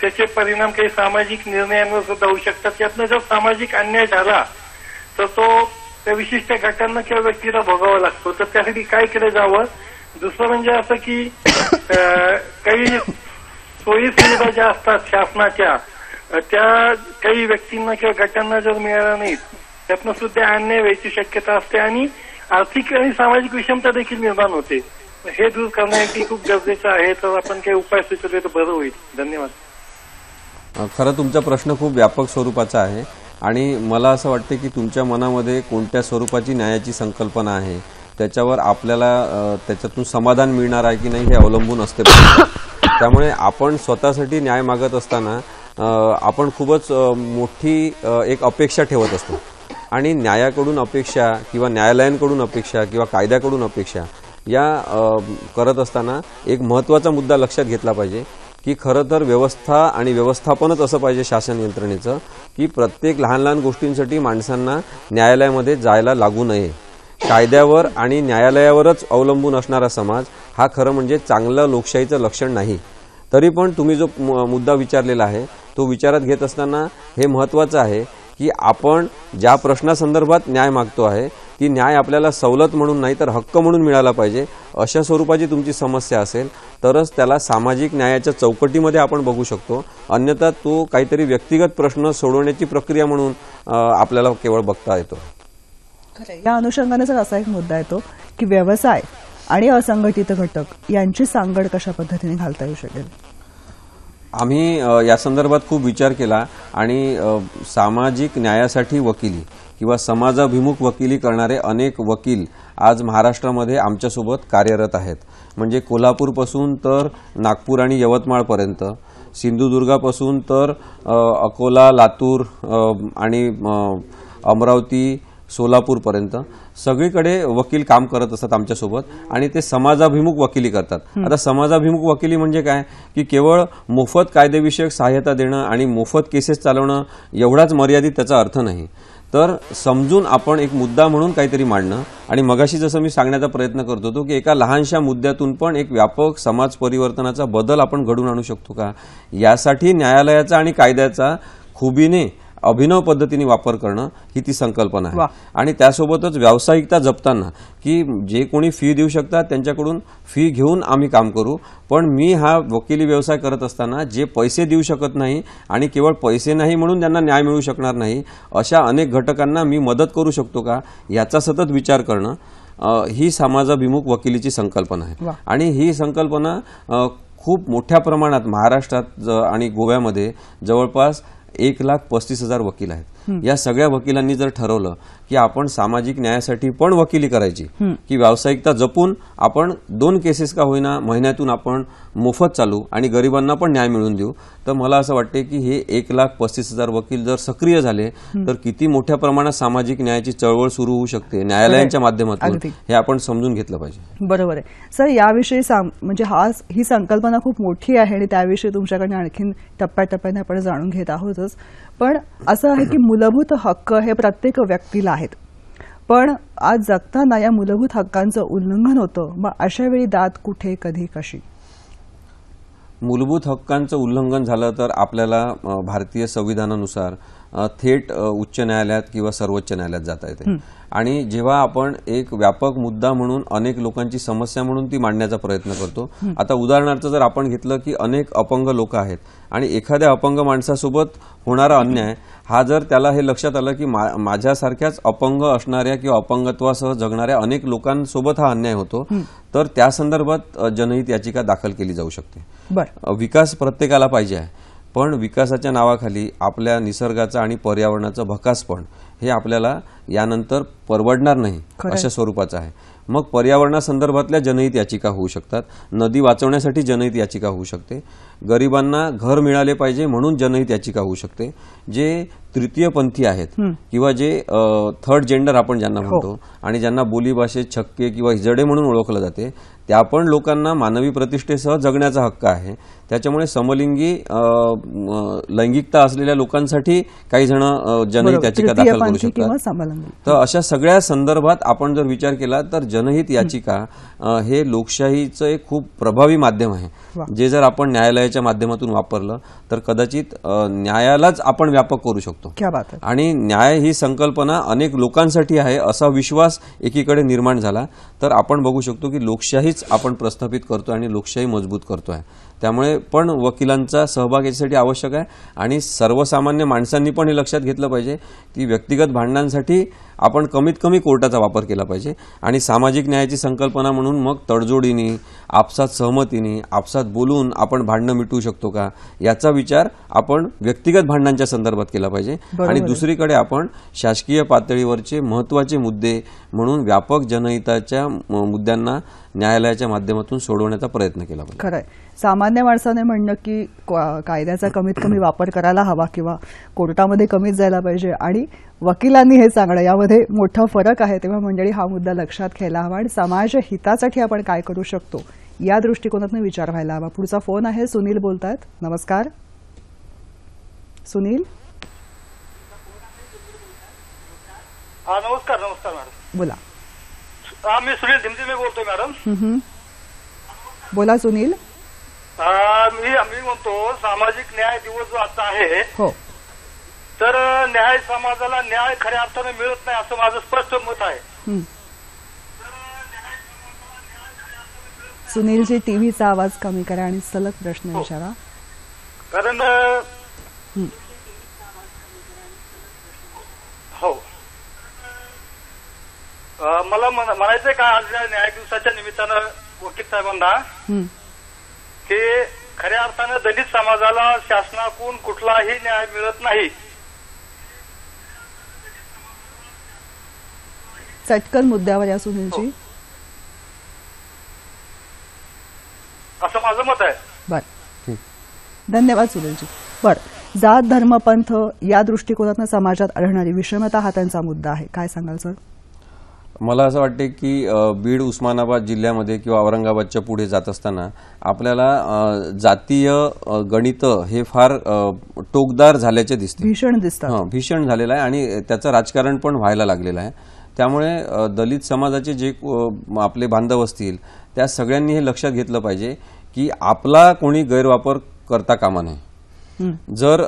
त्याचे परिणाम काही सामाजिक निर्णयांवर सुद्धा होऊ शकतात त्यातनं जर सामाजिक अन्याय झाला तर तो त्या विशिष्ट गटांना किंवा व्यक्तीला भोगावा लागतो तर त्यासाठी काय केलं जावं दुसरं म्हणजे असं की काही सोयी सुविधा ज्या असतात शासनाच्या त्या काही व्यक्तींना किंवा गटांना जर मिळाल्या नाहीत त्यातनं सुद्धा अन्याय व्हायची शक्यता असते आणि आर्थिक आणि सामाजिक विषमता देखील निर्माण होते हे दूर करण्यासाठी खूप गरजेचं आहे तर आपण काही उपाय सुचवले तर बरं होईल धन्यवाद खरं तुमचा प्रश्न खूप व्यापक स्वरूपाचा आहे आणि मला असं वाटतं की तुमच्या मनामध्ये कोणत्या स्वरूपाची न्यायाची संकल्पना आहे त्याच्यावर आपल्याला त्याच्यातून समाधान मिळणार आहे की नाही हे अवलंबून असते त्यामुळे आपण स्वतःसाठी न्याय मागत असताना आपण खूपच मोठी एक अपेक्षा ठेवत असतो आणि न्यायाकडून अपेक्षा किंवा न्यायालयांकडून अपेक्षा किंवा कायद्याकडून अपेक्षा या करत असताना एक महत्त्वाचा मुद्दा लक्षात घेतला पाहिजे की खरं तर व्यवस्था आणि व्यवस्थापनच असं पाहिजे शासन यंत्रणेचं की प्रत्येक लहान लहान गोष्टींसाठी माणसांना न्यायालयामध्ये जायला लागू नये कायद्यावर आणि न्यायालयावरच अवलंबून असणारा समाज हा खरं म्हणजे चांगलं लोकशाहीचं लक्षण नाही तरी पण तुम्ही जो मुद्दा विचारलेला आहे तो विचारात घेत असताना हे महत्त्वाचं आहे की आपण ज्या प्रश्नासंदर्भात न्याय मागतो आहे ती न्याय आपल्याला सवलत म्हणून नाही तर हक्क म्हणून मिळाला पाहिजे अशा स्वरूपाची तुमची समस्या असेल तरच त्याला सामाजिक न्यायाच्या चौकटीमध्ये आपण बघू शकतो अन्यथा तो काहीतरी व्यक्तिगत प्रश्न सोडवण्याची प्रक्रिया म्हणून आपल्याला केवळ बघता येतो या अनुषंगाने जर असा एक मुद्दा येतो की व्यवसाय आणि असंघटित घटक यांची सांगड कशा पद्धतीने घालता येऊ शकेल आम्ही या संदर्भात खूप विचार केला आणि सामाजिक न्यायासाठी वकिली किंवा समाजाभिमुख वकिली करणारे अनेक वकील आज महाराष्ट्रामध्ये आमच्यासोबत कार्यरत आहेत म्हणजे कोल्हापूरपासून तर नागपूर आणि यवतमाळपर्यंत सिंधुदुर्गापासून तर अकोला लातूर आणि अमरावती सोलापूरपर्यंत सगळीकडे वकील काम करत असतात आमच्यासोबत आणि ते समाजाभिमुख वकिली करतात आता समाजाभिमुख वकिली म्हणजे काय की केवळ मोफत कायदेविषयक सहाय्यता देणं आणि मोफत केसेस चालवणं एवढाच मर्यादित त्याचा अर्थ नाही तर समजून आपण एक मुद्दा म्हणून काहीतरी मांडणं आणि मगाशी जसं मी सांगण्याचा प्रयत्न करत होतो की एका लहानशा मुद्द्यातून पण एक व्यापक समाज परिवर्तनाचा बदल आपण घडून आणू शकतो का यासाठी न्यायालयाचा आणि कायद्याचा खुबीने अभिनव पद्धतीने वापर करणं ही ती संकल्पना आहे आणि त्यासोबतच व्यावसायिकता जपताना की जे कोणी फी देऊ शकतात त्यांच्याकडून फी घेऊन आम्ही काम करू पण मी हा वकिली व्यवसाय करत असताना जे पैसे देऊ शकत नाही आणि केवळ पैसे नाही म्हणून त्यांना न्याय मिळू शकणार नाही अशा अनेक घटकांना मी मदत करू शकतो का याचा सतत विचार करणं ही समाजाभिमुख वकिलीची संकल्पना आहे आणि ही संकल्पना खूप मोठ्या प्रमाणात महाराष्ट्रात आणि गोव्यामध्ये जवळपास एक लाख पस्तीस हजार वकील आहेत या सगळ्या वकिलांनी जर ठरवलं की आपण सामाजिक न्यायासाठी पण वकिली करायची की व्यावसायिकता जपून आपण दोन केसेस का होईना महिन्यातून आपण मोफत चालू आणि गरिबांना पण न्याय मिळवून देऊ तर मला असं वाटते की हे एक लाख पस्तीस हजार वकील जर सक्रिय झाले तर किती मोठ्या प्रमाणात सामाजिक न्यायाची चळवळ सुरू होऊ शकते न्यायालयांच्या माध्यमातून हे आपण समजून घेतलं पाहिजे बरोबर आहे सर याविषयी म्हणजे हा ही संकल्पना खूप मोठी आहे आणि त्याविषयी तुमच्याकडनं आणखी टप्प्याटप्प्याने आपण जाणून घेत आहोतच पण असं आहे की मूलभूत हक्क हे प्रत्येक व्यक्तीला आहेत पण आज जगताना या मूलभूत हक्कांचं उल्लंघन होतं मग अशा वेळी दात कुठे कधी कशी मूलभूत हक्कांचं उल्लंघन झालं तर आपल्याला भारतीय संविधानानुसार थेट उच्च न्यायालयात किंवा सर्वोच्च न्यायालयात जाता येते आणि जेव्हा आपण एक व्यापक मुद्दा म्हणून अनेक लोकांची समस्या म्हणून ती मांडण्याचा प्रयत्न करतो आता उदाहरणार्थ जर आपण घेतलं की अनेक अपंग लोक आहेत आणि एखाद्या अपंग माणसासोबत होणारा अन्याय हा जर त्याला हे लक्षात आलं की माझ्यासारख्याच अपंग असणाऱ्या किंवा अपंगत्वासह जगणाऱ्या अनेक लोकांसोबत हा अन्याय होतो तर त्या संदर्भात जनहित याचिका दाखल केली जाऊ शकते विकास प्रत्येकाला पाहिजे आहे पण विकासाच्या नावाखाली आपल्या निसर्गाचा आणि पर्यावरणाचा भकासपण हे आपल्याला यानंतर परवडणार नाही अशा स्वरूपाचं आहे मग पर्यावरणासंदर्भातल्या जनहित याचिका होऊ शकतात नदी वाचवण्यासाठी जनहित याचिका होऊ शकते गरिबांना घर मिळाले पाहिजे म्हणून जनहित याचिका होऊ शकते जे तृतीयपंथी आहेत किंवा जे थर्ड जेंडर आपण ज्यांना हो. म्हणतो आणि ज्यांना बोलीभाषेत छक्के किंवा हिजडे म्हणून ओळखलं जाते त्या पण लोकांना मानवी प्रतिष्ठेसह जगण्याचा हक्क आहे त्याच्यामुळे समलिंगी लैंगिकता असलेल्या लोकांसाठी काही जण जनहित याचिका दाखल करू शकतात तर अशा सगळ्या संदर्भात आपण जर विचार केला तर जनहित याचिका हे लोकशाहीचं एक खूप प्रभावी माध्यम आहे जे जर आपण न्यायालयाच्या माध्यमातून वापरलं तर कदाचित न्यायालाच आपण व्यापक करू शकतो शकतो आणि न्याय ही संकल्पना अनेक लोकांसाठी आहे असा विश्वास एकीकडे निर्माण झाला तर आपण बघू शकतो की लोकशाहीच आपण प्रस्थापित करतो आणि लोकशाही मजबूत करतो आहे त्यामुळे पण वकिलांचा सहभाग याच्यासाठी आवश्यक आहे आणि सर्वसामान्य माणसांनी पण हे लक्षात घेतलं पाहिजे की व्यक्तिगत भांडणांसाठी आपण कमीत कमी कोर्टाचा वापर केला पाहिजे आणि सामाजिक न्यायाची संकल्पना म्हणून मग तडजोडीने आपसात सहमतीने आपसात बोलून आपण भांडणं मिटवू शकतो का याचा विचार आपण व्यक्तिगत भांडणांच्या संदर्भात केला पाहिजे आणि दुसरीकडे आपण शासकीय पातळीवरचे महत्वाचे मुद्दे म्हणून व्यापक जनहिताच्या मुद्द्यांना न्यायालयाच्या माध्यमातून सोडवण्याचा प्रयत्न केला पाहिजे खरंय सामान्य माणसाने म्हणणं की कायद्याचा कमीत कमी वापर करायला हवा किंवा कोर्टामध्ये कमीच जायला पाहिजे आणि वकिलांनी हे सांगणं यामध्ये मोठा फरक आहे तेव्हा मंडळी हा मुद्दा लक्षात घ्यायला हवा आणि समाज हितासाठी आपण काय करू शकतो या दृष्टिकोनातून विचार व्हायला हवा पुढचा फोन आहे सुनील बोलतात नमस्कार सुनील हा नमस्कार नमस्कार मॅडम बोला हा मी सुनील मी बोलतोय मॅडम बोला सुनील मी आम्ही म्हणतो सामाजिक न्याय दिवस जो आता आहे हो तर न्याय समाजाला न्याय खऱ्या अर्थाने मिळत नाही असं माझं स्पष्ट मत आहे सुनीलजी टीव्हीचा आवाज कमी करा आणि सलग प्रश्न हो. विचारा कारण हो मला म्हणायचंय का आज न्याय दिवसाच्या निमित्तानं वकील साहेबांना की खऱ्या अर्थानं दलित समाजाला शासनाकडून कुठलाही न्याय मिळत नाही चटकन मुद्द्यावर या सुनीलजी हो. असं माझं मत आहे बर धन्यवाद सुनीलजी बर जात धर्म पंथ या दृष्टिकोनातून समाजात आढळणारी विषमता हा त्यांचा मुद्दा आहे काय सांगाल सर मला असं वाटते की बीड उस्मानाबाद जिल्ह्यामध्ये किंवा औरंगाबादच्या पुढे जात असताना आपल्याला जातीय गणित हे फार टोकदार झाल्याचे दिसते भीषण दिसतं भीषण झालेलं आहे आणि त्याचं राजकारण पण व्हायला लागलेलं आहे त्यामुळे दलित समाजाचे जे आपले बांधव असतील त्या सगळ्यांनी हे लक्षात घेतलं पाहिजे की आपला कोणी गैरवापर करता कामा नये जर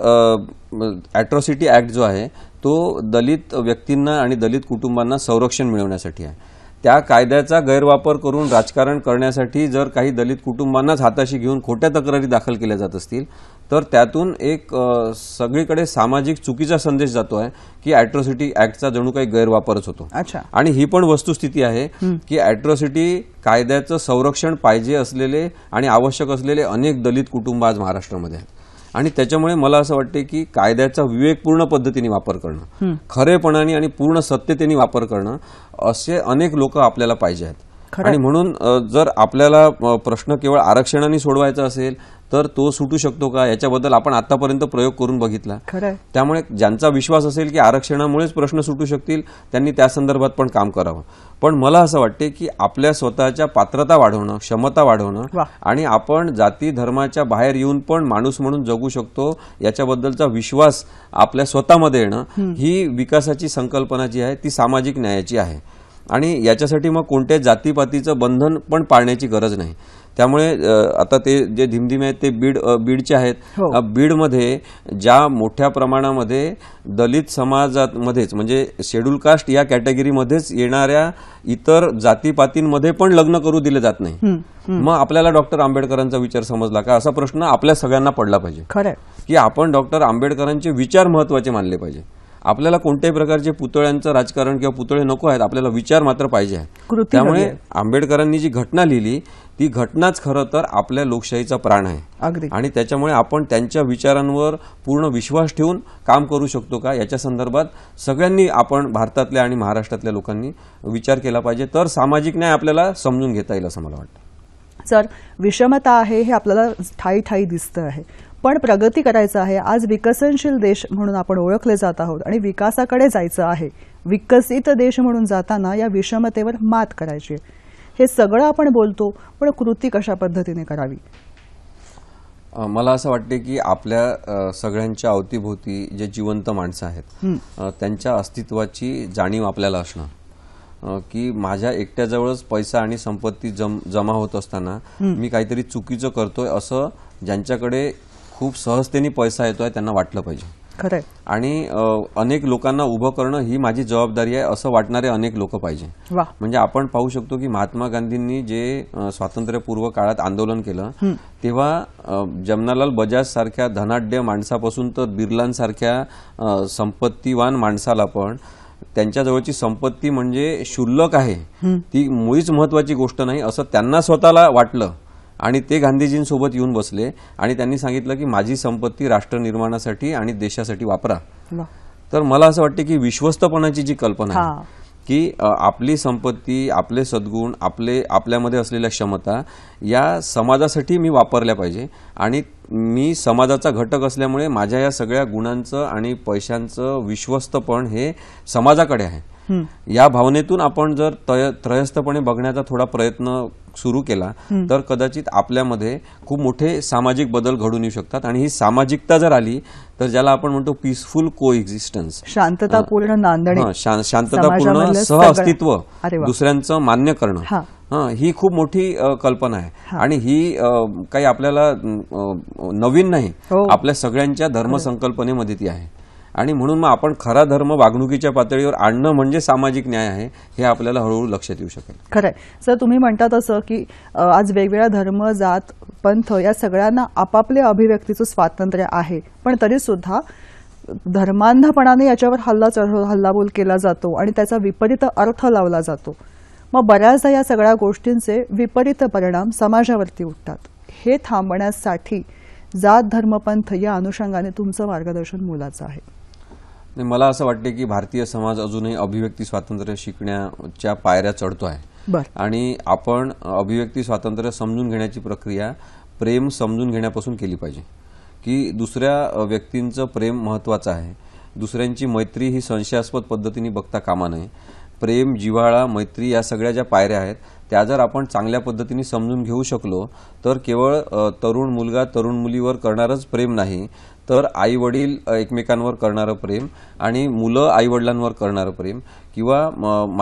ॲट्रॉसिटी ॲक्ट जो आहे तो दलित व्यक्तींना आणि दलित कुटुंबांना संरक्षण मिळवण्यासाठी आहे त्या कायद्याचा गैरवापर करून राजकारण करण्यासाठी जर काही दलित कुटुंबांनाच हाताशी घेऊन खोट्या तक्रारी दाखल केल्या जात असतील तर त्यातून एक सगळीकडे सामाजिक चुकीचा संदेश जातो आहे की अॅट्रॉसिटी ऍक्टचा जणू काही गैरवापरच होतो अच्छा आणि ही पण वस्तुस्थिती आहे की अॅट्रॉसिटी कायद्याचं संरक्षण पाहिजे असलेले आणि आवश्यक असलेले अनेक दलित कुटुंब आज महाराष्ट्रामध्ये आहेत आणि त्याच्यामुळे मला असं वाटते की कायद्याचा विवेकपूर्ण पद्धतीने वापर करणं खरेपणाने आणि पूर्ण सत्यतेने वापर करणं असे अनेक लोक आपल्याला पाहिजे आहेत आणि म्हणून जर आपल्याला प्रश्न केवळ आरक्षणाने सोडवायचा असेल तर तो सुटू शकतो का याच्याबद्दल आपण आतापर्यंत प्रयोग करून बघितला त्यामुळे ज्यांचा विश्वास असेल की आरक्षणामुळेच प्रश्न सुटू शकतील त्यांनी त्या संदर्भात पण काम करावं पण मला असं वाटते की आपल्या स्वतःच्या पात्रता वाढवणं क्षमता वाढवणं आणि आपण जाती धर्माच्या बाहेर येऊन पण माणूस म्हणून जगू शकतो याच्याबद्दलचा विश्वास आपल्या स्वतःमध्ये येणं ही विकासाची संकल्पना जी आहे ती सामाजिक न्यायाची आहे आणि याच्यासाठी मग कोणत्या जातीपातीचं बंधन पण पाळण्याची गरज नाही त्यामुळे आता ते जे धिमधिमे आहेत ते बीड बीडचे आहेत हो. बीडमध्ये ज्या मोठ्या प्रमाणामध्ये दलित मध्येच म्हणजे शेड्यूल कास्ट या कॅटेगरीमध्येच येणाऱ्या इतर जातीपातींमध्ये पण लग्न करू दिले जात नाही मग आपल्याला डॉक्टर आंबेडकरांचा विचार समजला का असा प्रश्न आपल्या सगळ्यांना पडला पाहिजे खरं की आपण डॉक्टर आंबेडकरांचे विचार महत्वाचे मानले पाहिजे आपल्याला कोणत्याही प्रकारचे पुतळ्यांचं राजकारण किंवा पुतळे नको आहेत आपल्याला विचार मात्र पाहिजे आहे त्यामुळे आंबेडकरांनी जी घटना लिहिली ती घटनाच खरं तर आपल्या लोकशाहीचा प्राण आहे आणि त्याच्यामुळे आपण त्यांच्या विचारांवर पूर्ण विश्वास ठेवून काम करू शकतो का याच्या संदर्भात सगळ्यांनी आपण भारतातल्या आणि महाराष्ट्रातल्या लोकांनी विचार केला पाहिजे तर सामाजिक न्याय आपल्याला समजून घेता येईल असं मला वाटतं सर विषमता आहे हे आपल्याला ठाई ठाई दिसतं आहे पण प्रगती करायचं आहे आज विकसनशील देश म्हणून आपण ओळखले जात आहोत आणि विकासाकडे जायचं आहे विकसित देश म्हणून जाताना या विषमतेवर मात करायची हे सगळं आपण बोलतो पण कृती कशा पद्धतीने करावी मला असं वाटते की आपल्या सगळ्यांच्या अवतीभोवती जे जिवंत माणसं आहेत त्यांच्या अस्तित्वाची जाणीव आपल्याला असणं की माझ्या एकट्याजवळच पैसा आणि संपत्ती जम जमा होत असताना मी काहीतरी चुकीचं करतोय असं ज्यांच्याकडे खूप सहजतेने पैसा येतोय त्यांना वाटलं पाहिजे खरंय आणि अनेक लोकांना उभं करणं ही माझी जबाबदारी आहे असं वाटणारे अनेक लोक पाहिजे म्हणजे आपण पाहू शकतो की महात्मा गांधींनी जे स्वातंत्र्यपूर्व काळात आंदोलन केलं तेव्हा जमनालाल बजाज सारख्या धनाढ्य माणसापासून तर बिर्लांसारख्या संपत्तीवान माणसाला पण त्यांच्याजवळची संपत्ती म्हणजे शुल्लक आहे ती मुळीच महत्वाची गोष्ट नाही असं त्यांना स्वतःला वाटलं आणि ते गांधीजींसोबत येऊन बसले आणि त्यांनी सांगितलं की माझी संपत्ती राष्ट्रनिर्माणासाठी आणि देशासाठी वापरा तर मला असं वाटतं की विश्वस्तपणाची जी कल्पना आहे की आपली संपत्ती आपले सद्गुण आपले आपल्यामध्ये असलेल्या क्षमता या समाजासाठी मी वापरल्या पाहिजे आणि मी समाजाचा घटक असल्यामुळे माझ्या या सगळ्या गुणांचं आणि पैशांचं विश्वस्तपण हे समाजाकडे आहे या भावनेतून आपण जर त्रयस्थपणे बघण्याचा थोडा प्रयत्न सुरू केला तर कदाचित आपल्यामध्ये खूप मोठे सामाजिक बदल घडून येऊ शकतात आणि ही सामाजिकता जर आली तर ज्याला आपण म्हणतो पीसफुल को एक्झिस्टन्स शांततापूर्ण नांदणे शांततापूर्ण अस्तित्व दुसऱ्यांचं मान्य करणं ही खूप मोठी कल्पना आहे आणि ही काही आपल्याला नवीन नाही हो. आपल्या सगळ्यांच्या धर्मसंकल्पनेमध्ये ती आहे आणि म्हणून मग आपण खरा धर्म वागणुकीच्या पातळीवर आणणं म्हणजे सामाजिक न्याय आहे हे आपल्याला हळूहळू लक्षात येऊ शकेल खरंय सर तुम्ही म्हणतात असं की आज वेगवेगळ्या धर्म जात पंथ या सगळ्यांना आपापल्या अभिव्यक्तीचं स्वातंत्र्य आहे पण तरी सुद्धा धर्मांधपणाने याच्यावर हल्ला चढ हल्लाबोल केला जातो आणि त्याचा विपरीत अर्थ लावला जातो मग बऱ्याचदा या सगळ्या गोष्टींचे विपरीत परिणाम समाजावरती उठतात हे थांबण्यासाठी जात धर्मपंथ या अनुषंगाने तुमचं मार्गदर्शन मोलाचं आहे मला असं वाटते की भारतीय समाज अजूनही अभिव्यक्ती स्वातंत्र्य शिकण्याच्या पायऱ्या चढतो आहे आणि आपण अभिव्यक्ती स्वातंत्र्य समजून घेण्याची प्रक्रिया प्रेम समजून घेण्यापासून केली पाहिजे की दुसऱ्या व्यक्तींचं प्रेम महत्वाचं आहे दुसऱ्यांची मैत्री ही संशयास्पद पद्धतीने बघता कामा नये प्रेम जिव्हाळा मैत्री या सगळ्या ज्या पायऱ्या आहेत त्या जर आपण चांगल्या पद्धतीने समजून घेऊ शकलो तर केवळ तरुण मुलगा तरुण मुलीवर करणारच प्रेम नाही तर आई वडील एकमेकांवर करणारं प्रेम आणि मुलं आई वडिलांवर करणारं प्रेम किंवा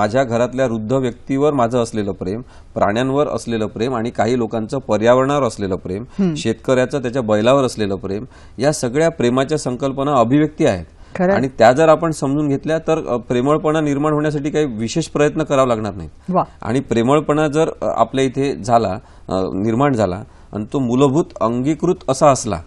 माझ्या घरातल्या वृद्ध व्यक्तीवर माझं असलेलं प्रेम प्राण्यांवर असलेलं प्रेम आणि काही लोकांचं पर्यावरणावर असलेलं प्रेम शेतकऱ्याचं त्याच्या बैलावर असलेलं प्रेम या सगळ्या प्रेमाच्या संकल्पना अभिव्यक्ती आहेत आणि त्या जर आपण समजून घेतल्या तर प्रेमळपणा निर्माण होण्यासाठी काही विशेष प्रयत्न करावा लागणार नाहीत आणि प्रेमळपणा जर आपल्या इथे झाला निर्माण झाला आणि तो मूलभूत अंगीकृत असा असला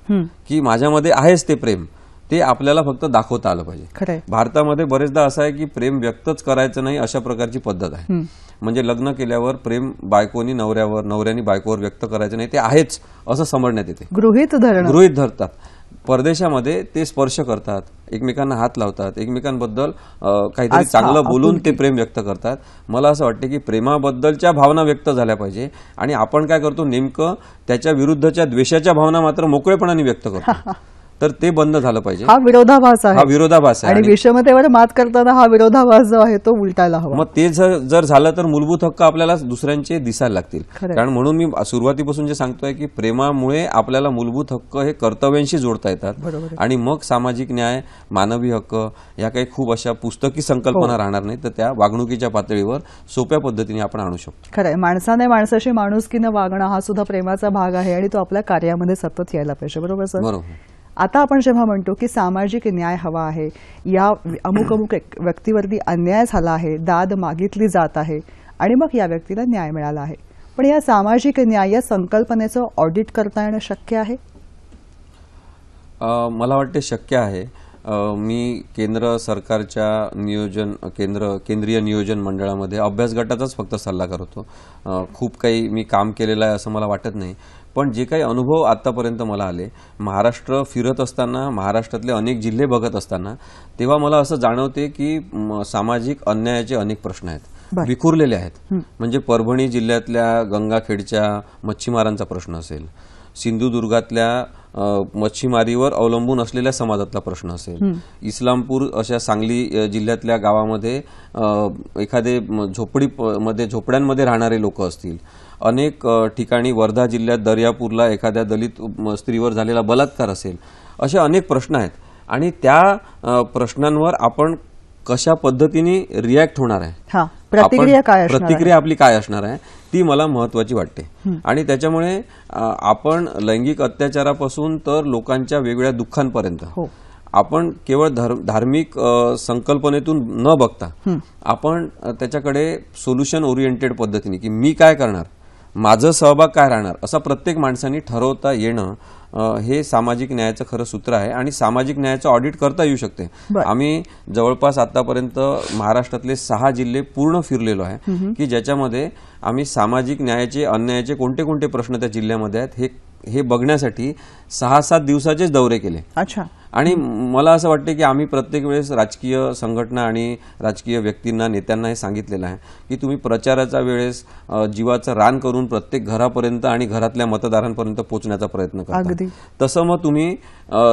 की माझ्यामध्ये आहेच ते प्रेम ते आपल्याला फक्त दाखवता आलं पाहिजे भारतामध्ये बरेचदा असं आहे की प्रेम व्यक्तच करायचं नाही अशा प्रकारची पद्धत आहे म्हणजे लग्न केल्यावर प्रेम बायकोनी नवऱ्यावर नवऱ्यानी बायकोवर व्यक्त करायचं नाही ते आहेच असं समजण्यात येते गृहित गृहित धरतात परदेशामध्ये ते स्पर्श करतात एकमेकांना हात लावतात एकमेकांबद्दल काहीतरी चांगलं बोलून ते प्रेम व्यक्त करतात मला असं वाटतं की प्रेमाबद्दलच्या भावना व्यक्त झाल्या पाहिजे आणि आपण काय करतो नेमकं त्याच्या विरुद्धच्या द्वेषाच्या भावना मात्र मोकळेपणाने व्यक्त करतो [LAUGHS] तर ते बंद झालं पाहिजे हा विरोधाभास आहे हा विरोधाभास आहे आणि विषमतेवर मात करताना हा विरोधाभास जो आहे तो उलटायला हवा मग ते जर झालं तर मूलभूत हक्क आपल्याला दुसऱ्यांचे दिसायला लागतील कारण म्हणून मी सुरुवातीपासून जे सांगतोय की प्रेमामुळे आपल्याला मूलभूत हक्क हे कर्तव्यांशी जोडता येतात आणि मग सामाजिक न्याय मानवी हक्क या काही खूप अशा पुस्तकी संकल्पना हो. राहणार नाही तर त्या वागणुकीच्या पातळीवर सोप्या पद्धतीने आपण आणू शकतो खरंय माणसाने माणसाशी माणुसकीनं वागणं हा सुद्धा प्रेमाचा भाग आहे आणि तो आपल्या कार्यामध्ये सतत यायला पाहिजे बरोबर सर बरोबर आता आपण जेव्हा म्हणतो की सामाजिक न्याय हवा आहे या अमुक अमुक व्यक्तीवरती अन्याय झाला आहे दाद मागितली जात आहे आणि मग या व्यक्तीला न्याय मिळाला आहे पण या सामाजिक न्याय या संकल्पनेचं ऑडिट करता येणं शक्य आहे मला वाटते शक्य आहे मी केंद्र सरकारच्या नियोजन केंद्र केंद्रीय नियोजन मंडळामध्ये अभ्यास गटाचाच फक्त सल्लागार होतो खूप काही मी काम केलेलं आहे असं मला वाटत नाही पण जे काही अनुभव आतापर्यंत मला आले महाराष्ट्र फिरत असताना महाराष्ट्रातले अनेक जिल्हे बघत असताना तेव्हा मला असं जाणवते की सामाजिक अन्यायाचे अनेक प्रश्न आहेत विखुरलेले आहेत म्हणजे परभणी जिल्ह्यातल्या गंगाखेडच्या मच्छीमारांचा प्रश्न असेल सिंधुदुर्गातल्या मच्छीमारीवर अवलंबून असलेल्या समाजातला प्रश्न असेल इस्लामपूर अशा सांगली जिल्ह्यातल्या गावामध्ये एखादे झोपडी मध्ये झोपड्यांमध्ये राहणारे लोक असतील अनेक ठिकाणी वर्धा जिल्ह्यात दर्यापूरला एखाद्या दलित स्त्रीवर झालेला बलात्कार असेल असे अनेक प्रश्न आहेत आणि त्या प्रश्नांवर आपण कशा पद्धतीने रिॲक्ट होणार आहे प्रतिक्रिया काय प्रतिक्रिया आपली काय असणार आहे ती मला महत्वाची वाटते आणि त्याच्यामुळे आपण लैंगिक अत्याचारापासून तर लोकांच्या वेगवेगळ्या दुःखांपर्यंत हो. आपण केवळ धार्मिक संकल्पनेतून न बघता आपण त्याच्याकडे सोल्युशन ओरिएंटेड पद्धतीने की मी काय करणार माझं सहभाग काय राहणार असं प्रत्येक माणसांनी ठरवता येणं हे सामाजिक न्यायाचं खरं सूत्र आहे आणि सामाजिक न्यायाचं ऑडिट करता येऊ शकते आम्ही जवळपास आतापर्यंत महाराष्ट्रातले सहा जिल्हे पूर्ण फिरलेलो आहे की ज्याच्यामध्ये आम्ही सामाजिक न्यायाचे अन्यायाचे कोणते कोणते प्रश्न त्या जिल्ह्यामध्ये आहेत हे हे बघण्यासाठी सहा सात दिवसाचेच दौरे केले अच्छा आणि मला असं वाटतं की आम्ही प्रत्येक वेळेस राजकीय संघटना आणि राजकीय व्यक्तींना नेत्यांना हे सांगितलेलं आहे की तुम्ही प्रचाराच्या वेळेस जीवाचं रान करून प्रत्येक घरापर्यंत आणि घरातल्या मतदारांपर्यंत पोहोचण्याचा प्रयत्न करा तसं मग तुम्ही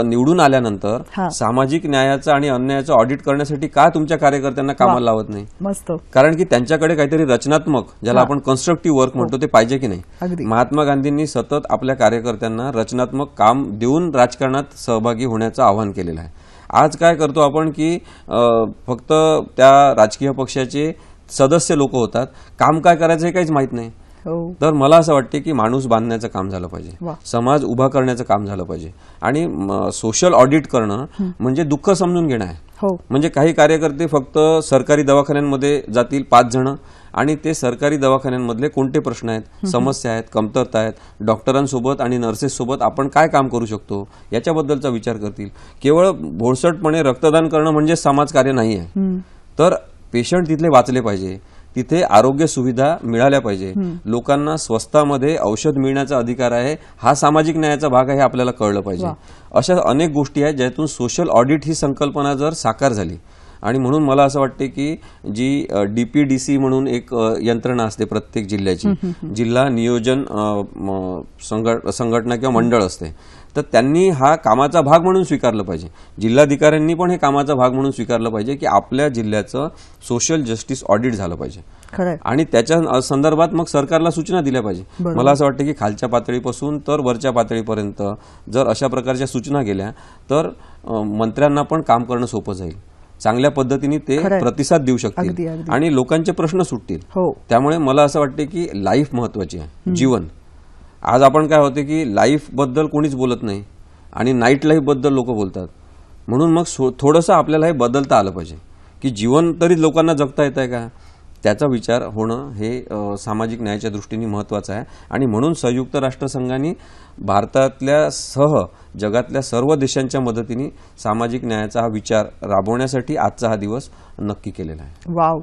निवडून आल्यानंतर सामाजिक न्यायाचं आणि अन्यायाचं ऑडिट करण्यासाठी का तुमच्या कार्यकर्त्यांना कामाला लावत नाही मस्त कारण की त्यांच्याकडे काहीतरी रचनात्मक ज्याला आपण कन्स्ट्रक्टिव्ह वर्क म्हणतो ते पाहिजे की नाही महात्मा गांधींनी सतत आपल्या कार्यकर्त्यांना रचनात्मक काम देऊन राजकारणात सहभागी होण्याचा आवाहन केलेलं आहे आज काय करतो आपण की फक्त त्या राजकीय पक्षाचे सदस्य लोक होतात काम काय करायचं हे काहीच माहीत नाही हो. तर मला असं वाटते की माणूस बांधण्याचं काम झालं पाहिजे समाज उभा करण्याचं काम झालं पाहिजे आणि सोशल ऑडिट करणं म्हणजे दुःख समजून घेणं आहे हो. म्हणजे काही कार्यकर्ते फक्त सरकारी दवाखान्यांमध्ये जातील पाच जण आणि ते सरकारी दवाखान्यांमधले कोणते प्रश्न आहेत समस्या आहेत कमतरता आहेत डॉक्टरांसोबत आणि नर्सेससोबत आपण काय काम करू शकतो याच्याबद्दलचा विचार करतील केवळ भोळसटपणे रक्तदान करणं म्हणजे समाजकार्य नाही आहे तर पेशंट तिथले वाचले पाहिजे तिथे आरोग्य सुविधा मिळाल्या पाहिजे लोकांना स्वस्तामध्ये औषध मिळण्याचा अधिकार आहे हा सामाजिक न्यायाचा भाग आहे आपल्याला कळलं पाहिजे अशा अनेक गोष्टी आहेत ज्यातून सोशल ऑडिट ही संकल्पना जर साकार झाली आणि म्हणून मला असं वाटते की जी डीपीडीसी म्हणून एक यंत्रणा असते प्रत्येक जिल्ह्याची जिल्हा नियोजन संघटना किंवा मंडळ असते तर त्यांनी हा कामाचा भाग म्हणून स्वीकारलं पाहिजे जिल्हाधिकाऱ्यांनी पण हे कामाचा भाग म्हणून स्वीकारलं पाहिजे की आपल्या जिल्ह्याचं सोशल जस्टिस ऑडिट झालं पाहिजे आणि त्याच्या संदर्भात मग सरकारला सूचना दिल्या पाहिजे मला असं वाटतं की खालच्या पातळीपासून तर वरच्या पातळीपर्यंत जर अशा प्रकारच्या सूचना केल्या तर मंत्र्यांना पण काम करणं सोपं जाईल चांगल्या पद्धतीने ते प्रतिसाद देऊ शकतील आणि लोकांचे प्रश्न सुटतील हो त्यामुळे मला असं वाटते की लाईफ महत्वाची आहे जीवन आज आपण काय होते की लाईफ बद्दल कोणीच बोलत नाही आणि नाईट लाईफ बद्दल लोक बोलतात म्हणून मग थोडंसं आपल्याला हे बदलता आलं पाहिजे की जीवन तरी लोकांना जगता येत आहे का त्याचा विचार होणं हे सामाजिक न्यायाच्या दृष्टीने महत्त्वाचं आहे आणि म्हणून संयुक्त राष्ट्रसंघाने भारतातल्या सह जगातल्या सर्व देशांच्या मदतीने सामाजिक न्यायाचा हा विचार राबवण्यासाठी आजचा हा दिवस नक्की केलेला आहे वाव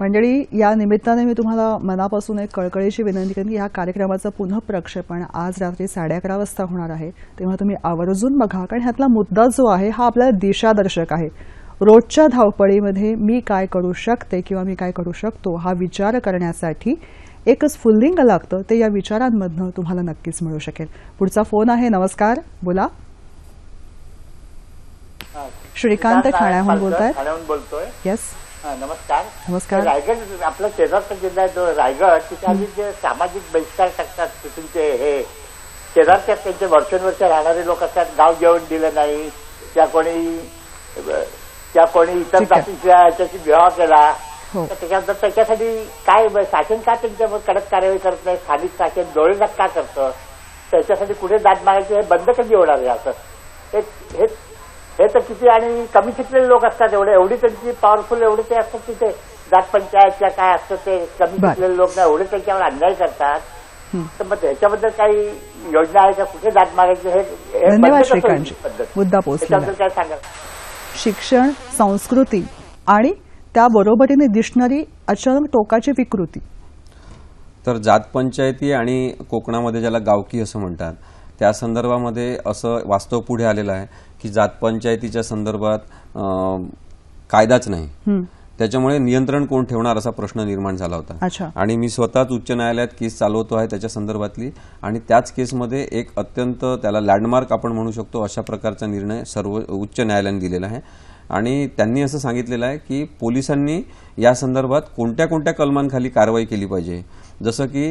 मंडळी या निमित्ताने मी तुम्हाला मनापासून एक कळकळीची विनंती करेन की या कार्यक्रमाचं पुनः प्रक्षेपण आज रात्री साडे अकरा वाजता होणार आहे तेव्हा तुम्ही आवर्जून बघा कारण ह्यातला मुद्दा जो आहे हा आपल्याला दिशादर्शक आहे रोजच्या धावपळीमध्ये मी काय करू शकते किंवा मी काय करू शकतो हा विचार करण्यासाठी एक स्फुल्लिंग लागतं ते या विचारांमधनं तुम्हाला नक्कीच मिळू शकेल पुढचा फोन आहे नमस्कार बोला श्रीकांत ठाण्याहून बोलत आहेत बोलतोय येस नमस्कार नमस्कार रायगड आपला शेजारचा जिल्हा आहे जो रायगड तिथे आम्ही जे सामाजिक बहिष्कार टाकतात तुमचे हे शेजारच्या त्यांचे वर्ष राहणारे लोक असतात गाव जेवण दिलं नाही त्या कोणी त्या कोणी इतर जातीच्या याच्याशी विवाह केला हो. तर त्याच्यानंतर त्याच्यासाठी काय शासन का त्यांच्यावर कडक कार्यवाही करत नाही स्थानिक शासन डोळे का करतं त्याच्यासाठी कुठे दाद मागायची हे बंद कधी होणार आहे असं हे तर किती आणि कमी शिकलेले लोक असतात एवढे एवढी त्यांची पॉवरफुल एवढे ते असतात तिथे जात पंचायतच्या काय असतं ते कमी शिकलेले लोक नाही एवढे त्यांच्यावर अन्याय करतात तर मग त्याच्याबद्दल काही योजना आहे का कुठे दाद मागायची हे मुद्दा काय सांगा शिक्षण संस्कृती आणि त्याबरोबरीने दिसणारी अचानक टोकाची विकृती तर जात पंचायती आणि कोकणामध्ये ज्याला गावकी असं म्हणतात त्या संदर्भामध्ये असं वास्तव पुढे आलेलं आहे की जातपंचायतीच्या संदर्भात कायदाच नाही त्याच्यामुळे नियंत्रण कोण ठेवणार असा प्रश्न निर्माण झाला होता आणि मी स्वतःच उच्च न्यायालयात केस चालवतो आहे त्याच्या संदर्भातली आणि त्याच केसमध्ये एक अत्यंत त्याला लँडमार्क आपण म्हणू शकतो अशा प्रकारचा निर्णय सर्व उच्च न्यायालयाने दिलेला आहे आणि त्यांनी असं सांगितलेलं आहे की पोलिसांनी या संदर्भात कोणत्या कोणत्या कलमांखाली कारवाई केली पाहिजे जसं की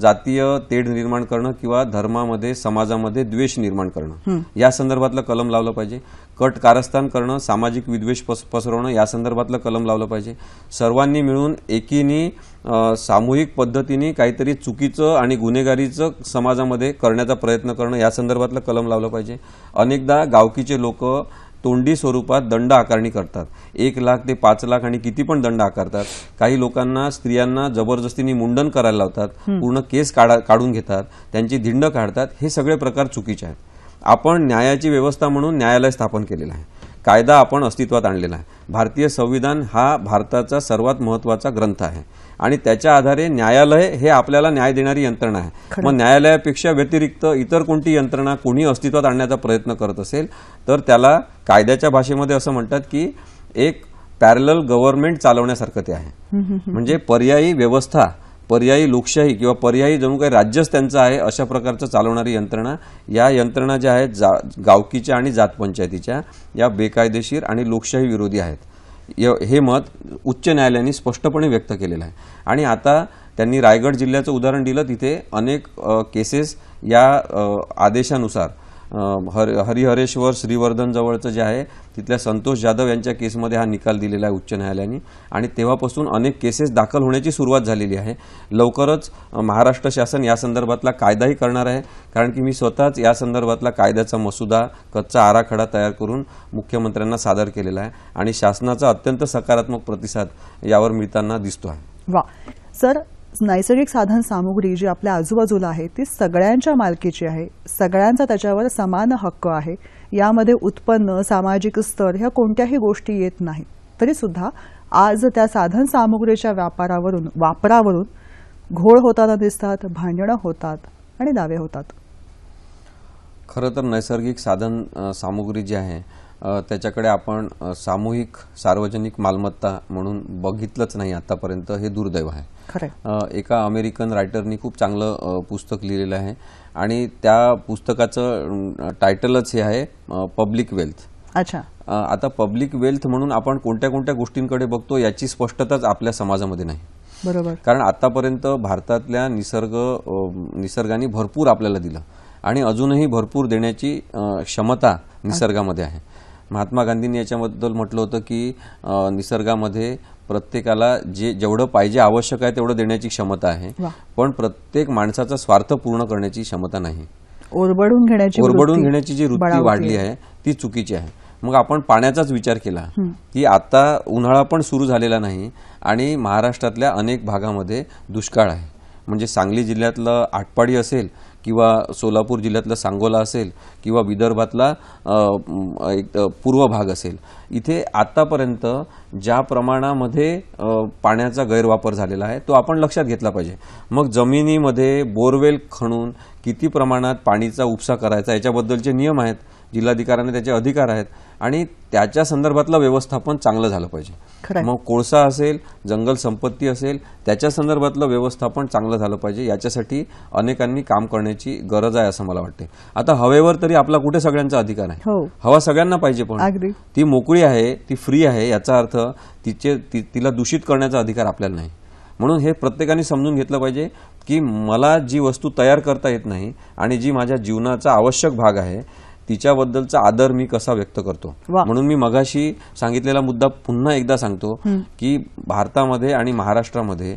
जातीय तेढ निर्माण करणं किंवा धर्मामध्ये समाजामध्ये द्वेष निर्माण करणं या संदर्भातलं कलम लावलं पाहिजे कट कारस्थान करणं सामाजिक विद्वेष पस पसरवणं या संदर्भातलं कलम लावलं पाहिजे सर्वांनी मिळून एकीने सामूहिक पद्धतीने काहीतरी चुकीचं आणि गुन्हेगारीचं समाजामध्ये करण्याचा प्रयत्न करणं या संदर्भातलं कलम लावलं पाहिजे अनेकदा गावकीचे लोक तोंडी स्वरूपात दंड आकारणी करतात एक लाख ते पाच लाख आणि किती पण दंड आकारतात काही लोकांना स्त्रियांना जबरदस्तीने मुंडन करायला लावतात पूर्ण केस काढून घेतात त्यांची धिंड काढतात हे सगळे प्रकार चुकीचे आहेत आपण न्यायाची व्यवस्था म्हणून न्यायालय स्थापन केलेलं आहे कायदा आपण अस्तित्वात आणलेला आहे भारतीय संविधान हा भारताचा सर्वात महत्त्वाचा ग्रंथ आहे आणि त्याच्या आधारे न्यायालय हे आपल्याला न्याय देणारी यंत्रणा आहे मग न्यायालयापेक्षा व्यतिरिक्त इतर कोणती यंत्रणा कोणी अस्तित्वात आणण्याचा प्रयत्न करत असेल तर त्याला कायद्याच्या भाषेमध्ये असं म्हणतात की एक पॅरल गव्हर्नमेंट चालवण्यासारखं ते आहे म्हणजे पर्यायी व्यवस्था पर्यायी लोकशाही किंवा पर्यायी जणू काही राज्यच त्यांचं आहे अशा प्रकारचं चालवणारी यंत्रणा या यंत्रणा ज्या आहेत गावकीच्या आणि जातपंचायतीच्या या बेकायदेशीर आणि लोकशाही विरोधी आहेत हे मत उच्च न्यायालयाने स्पष्टपणे व्यक्त केलेलं आहे आणि आता त्यांनी रायगड जिल्ह्याचं उदाहरण दिलं तिथे अनेक केसेस या आदेशानुसार हर हरिहरेश्वर श्रीवर्धन जवळचं जे आहे तिथल्या संतोष जाधव यांच्या केसमध्ये हा निकाल दिलेला आहे उच्च न्यायालयाने आणि तेव्हापासून अनेक केसेस दाखल होण्याची सुरुवात झालेली आहे लवकरच महाराष्ट्र शासन या संदर्भातला कायदाही करणार आहे कारण की मी स्वतःच या संदर्भातला कायद्याचा मसुदा कच्चा आराखडा तयार करून मुख्यमंत्र्यांना सादर केलेला आहे आणि शासनाचा अत्यंत सकारात्मक प्रतिसाद यावर मिळताना दिसतो आहे वा सर नैसर्गिक साधन सामुग्री जी आपल्या आजूबाजूला आहे ती सगळ्यांच्या मालकीची आहे सगळ्यांचा त्याच्यावर समान हक्क आहे यामध्ये उत्पन्न सामाजिक स्तर ह्या कोणत्याही गोष्टी येत तरी तरीसुद्धा आज त्या साधन सामुग्रीच्या व्यापारावरून वापरावरून घोळ होताना दिसतात भांडणं होतात आणि दावे होतात खरं तर नैसर्गिक साधन सामुग्री जी आहे त्याच्याकडे आपण सामूहिक सार्वजनिक मालमत्ता म्हणून बघितलंच नाही आतापर्यंत हे दुर्दैव आहे एका अमेरिकन रायटरनी खूप चांगलं पुस्तक लिहिलेलं आहे आणि त्या पुस्तकाचं टायटलच हे आहे पब्लिक वेल्थ अच्छा आता पब्लिक वेल्थ म्हणून आपण कोणत्या कोणत्या गोष्टींकडे बघतो याची स्पष्टताच आपल्या समाजामध्ये नाही बरोबर कारण आतापर्यंत भारतातल्या निसर्ग निसर्गाने भरपूर आपल्याला दिलं आणि अजूनही भरपूर देण्याची क्षमता निसर्गामध्ये आहे महात्मा गांधींनी याच्याबद्दल म्हटलं होतं की निसर्गामध्ये प्रत्येकाला जे जेवढं पाहिजे आवश्यक आहे तेवढं देण्याची क्षमता आहे पण प्रत्येक माणसाचा स्वार्थ पूर्ण करण्याची क्षमता नाही ओरबडून घेण्याची ओरबडून घेण्याची जी वृत्ती वाढली आहे ती चुकीची आहे मग आपण पाण्याचाच विचार केला की आता उन्हाळा पण सुरू झालेला नाही आणि महाराष्ट्रातल्या अनेक भागामध्ये दुष्काळ आहे म्हणजे सांगली जिल्ह्यातलं आटपाडी असेल किंवा सोलापूर जिल्ह्यातला सांगोला असेल किंवा विदर्भातला एक पूर्व भाग असेल इथे आत्तापर्यंत ज्या प्रमाणामध्ये पाण्याचा गैरवापर झालेला आहे तो आपण लक्षात घेतला पाहिजे मग जमिनीमध्ये बोरवेल खणून किती प्रमाणात पाणीचा उपसा करायचा याच्याबद्दलचे नियम आहेत जिल्हाधिकाऱ्यांना त्याचे अधिकार आहेत आणि त्याच्या संदर्भातलं व्यवस्थापन चांगलं झालं पाहिजे मग कोळसा असेल जंगल संपत्ती असेल त्याच्या संदर्भातलं व्यवस्थापन चांगलं झालं पाहिजे याच्यासाठी अनेकांनी काम करण्याची गरज आहे असं मला वाटते आता हवेवर तरी आपला कुठे सगळ्यांचा अधिकार आहे हो. हवा सगळ्यांना पाहिजे पण ती मोकळी आहे ती फ्री आहे याचा अर्थ तिचे तिला दूषित करण्याचा अधिकार आपल्याला नाही म्हणून हे प्रत्येकाने समजून घेतलं पाहिजे की मला जी वस्तू तयार करता येत नाही आणि जी माझ्या जीवनाचा आवश्यक भाग आहे तिच्याबद्दलचा आदर मी कसा व्यक्त करतो म्हणून मी मगाशी सांगितलेला मुद्दा पुन्हा एकदा सांगतो की भारतामध्ये आणि महाराष्ट्रामध्ये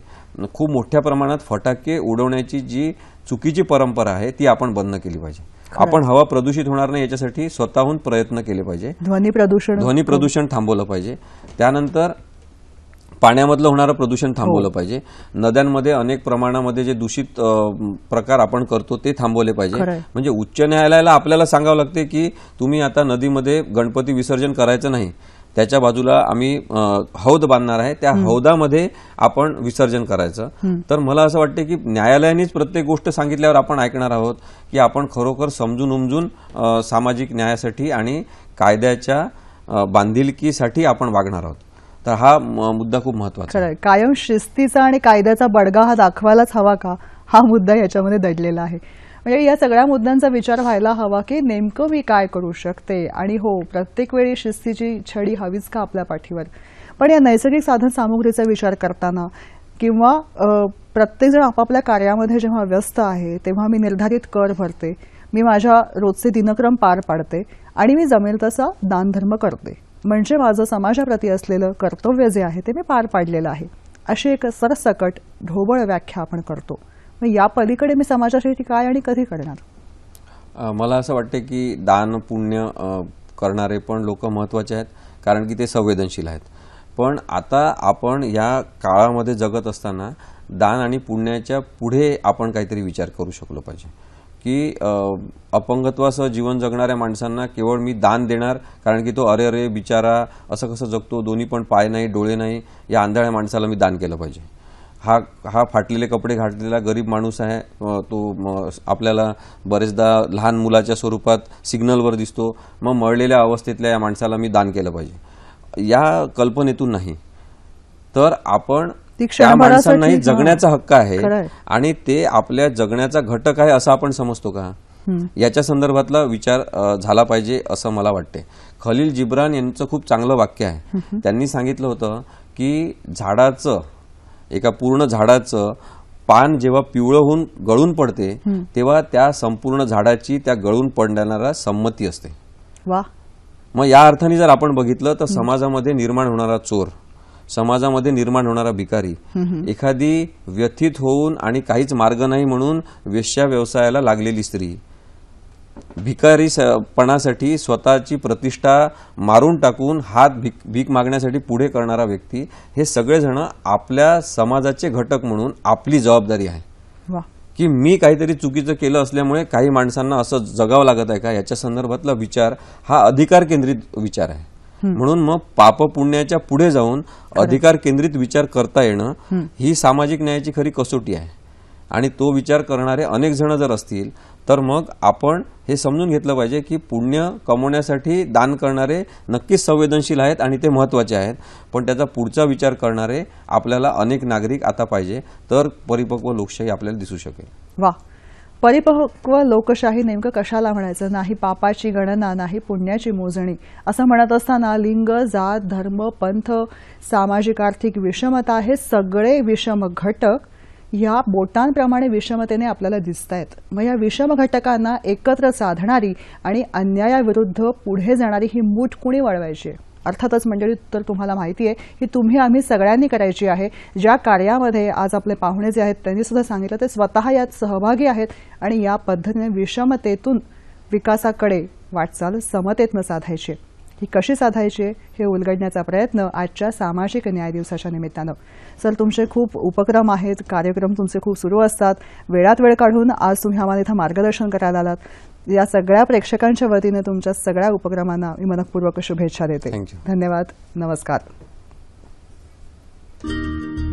खूप मोठ्या प्रमाणात फटाके उडवण्याची जी चुकीची परंपरा आहे ती आपण बंद केली पाहिजे आपण हवा प्रदूषित होणार नाही याच्यासाठी स्वतःहून प्रयत्न केले पाहिजे ध्वनी प्रदूषण ध्वनी प्रदूषण थांबवलं पाहिजे त्यानंतर पाण्यामधलं होणारं प्रदूषण हो. थांबवलं पाहिजे नद्यांमध्ये अनेक प्रमाणामध्ये जे दूषित प्रकार आपण करतो ते थांबवले पाहिजे म्हणजे उच्च न्यायालयाला आपल्याला सांगावं लागते की तुम्ही आता नदीमध्ये गणपती विसर्जन करायचं नाही त्याच्या बाजूला आम्ही हौद बांधणार आहे त्या हौदामध्ये आपण विसर्जन करायचं तर मला असं वाटतं की न्यायालयानेच प्रत्येक गोष्ट सांगितल्यावर आपण ऐकणार आहोत की आपण खरोखर समजून उमजून सामाजिक न्यायासाठी आणि कायद्याच्या बांधिलकीसाठी आपण वागणार आहोत तर हा मुद्दा खूप महत्वाचा आहे कायम शिस्तीचा आणि कायद्याचा बडगा हा दाखवायलाच हवा का हा मुद्दा याच्यामध्ये दडलेला आहे म्हणजे या सगळ्या मुद्द्यांचा विचार व्हायला हवा की नेमकं मी काय करू शकते आणि हो प्रत्येक वेळी शिस्तीची छडी हवीच का आपल्या पाठीवर पण या नैसर्गिक साधन सामुग्रीचा विचार करताना किंवा प्रत्येकजण आपापल्या कार्यामध्ये जेव्हा व्यस्त आहे तेव्हा मी निर्धारित कर भरते मी माझ्या रोजचे दिनक्रम पार पाडते आणि मी जमेल तसा दानधर्म करते म्हणजे माझं समाजाप्रती असलेलं कर्तव्य जे आहे ते मी पार पाडलेलं आहे अशी एक सरसकट ढोबळ व्याख्या आपण करतो मग या पलीकडे मी समाजासाठी काय आणि कधी करणार मला असं वाटतं की दान पुण्य करणारे पण लोक महत्त्वाचे आहेत कारण की ते संवेदनशील आहेत पण आता आपण या काळामध्ये जगत असताना दान आणि पुण्याच्या पुढे आपण काहीतरी विचार करू शकलो पाहिजे की अपंगत्वासह जीवन जगणाऱ्या माणसांना केवळ मी दान देणार कारण की तो अरे अरे बिचारा असं कसं जगतो दोन्ही पण पाय नाही डोळे नाही या आंधळ्या माणसाला मी दान केलं पाहिजे हा हा फाटलेले कपडे घातलेला गरीब माणूस आहे तो आपल्याला बरेचदा लहान मुलाच्या स्वरूपात सिग्नलवर दिसतो मग मळलेल्या अवस्थेतल्या या माणसाला मी दान केलं पाहिजे या कल्पनेतून नाही तर आपण माणसांनाही जगण्याचा हक्क आहे आणि ते आपल्या जगण्याचा घटक आहे असं आपण समजतो का याच्या संदर्भातला विचार झाला पाहिजे असं मला वाटते खलील जिब्रान यांचं खूप चांगलं वाक्य आहे त्यांनी सांगितलं होतं की झाडाचं एका पूर्ण झाडाचं पान जेव्हा पिवळं होऊन गळून पडते तेव्हा त्या संपूर्ण झाडाची त्या गळून पडण्याला संमती असते वा मग या अर्थाने जर आपण बघितलं तर समाजामध्ये निर्माण होणारा चोर समाजामध्ये निर्माण होणारा भिकारी एखादी व्यथित होऊन आणि काहीच मार्ग नाही म्हणून वेश्या व्यवसायाला लागलेली स्त्री भिकारीपणासाठी स्वतःची प्रतिष्ठा मारून टाकून हात भीक भीक मागण्यासाठी पुढे करणारा व्यक्ती हे सगळेजण आपल्या समाजाचे घटक म्हणून आपली जबाबदारी आहे की मी काहीतरी चुकीचं केलं असल्यामुळे काही माणसांना असं जगावं लागत आहे का याच्या संदर्भातला विचार हा अधिकार केंद्रित विचार आहे म्हणून मग पाप पुण्याच्या पुढे जाऊन अधिकार केंद्रित विचार करता येणं ही सामाजिक न्यायाची खरी कसोटी आहे आणि तो विचार करणारे अनेक जण जर असतील तर मग आपण हे समजून घेतलं पाहिजे की पुण्य कमवण्यासाठी दान करणारे नक्कीच संवेदनशील आहेत आणि ते महत्त्वाचे आहेत पण त्याचा पुढचा विचार करणारे आपल्याला अनेक नागरिक आता पाहिजे तर परिपक्व लोकशाही आपल्याला दिसू शकेल वा परिपक्व लोकशाही नेमकं कशाला म्हणायचं नाही पापाची गणना नाही पुण्याची मोजणी असं म्हणत असताना लिंग जात धर्म पंथ सामाजिक आर्थिक विषमता हे सगळे विषम घटक या बोटांप्रमाणे विषमतेने आपल्याला दिसत आहेत मग या विषम घटकांना एकत्र साधणारी आणि अन्यायाविरुद्ध पुढे जाणारी ही मूठ कुणी वळवायची अर्थातच मंडळी तर तुम्हाला माहिती आहे की तुम्ही आम्ही सगळ्यांनी करायची आहे ज्या कार्यामध्ये आज आपले पाहुणे जे आहेत त्यांनी सुद्धा सांगितलं ते स्वतः यात सहभागी आहेत आणि या पद्धतीने विषमतेतून विकासाकडे वाटचाल समतेतनं साधायची ही कशी साधायची हे उलगडण्याचा प्रयत्न आजच्या सामाजिक न्याय दिवसाच्या निमित्तानं सर तुमचे खूप उपक्रम आहेत कार्यक्रम तुमचे खूप सुरू असतात वेळात वेळ काढून आज तुम्ही आम्हाला इथं मार्गदर्शन करायला आलात या सगळ्या प्रेक्षकांच्या वतीने तुमच्या सगळ्या उपक्रमांना मी मनपूर्वक शुभेच्छा देते धन्यवाद नमस्कार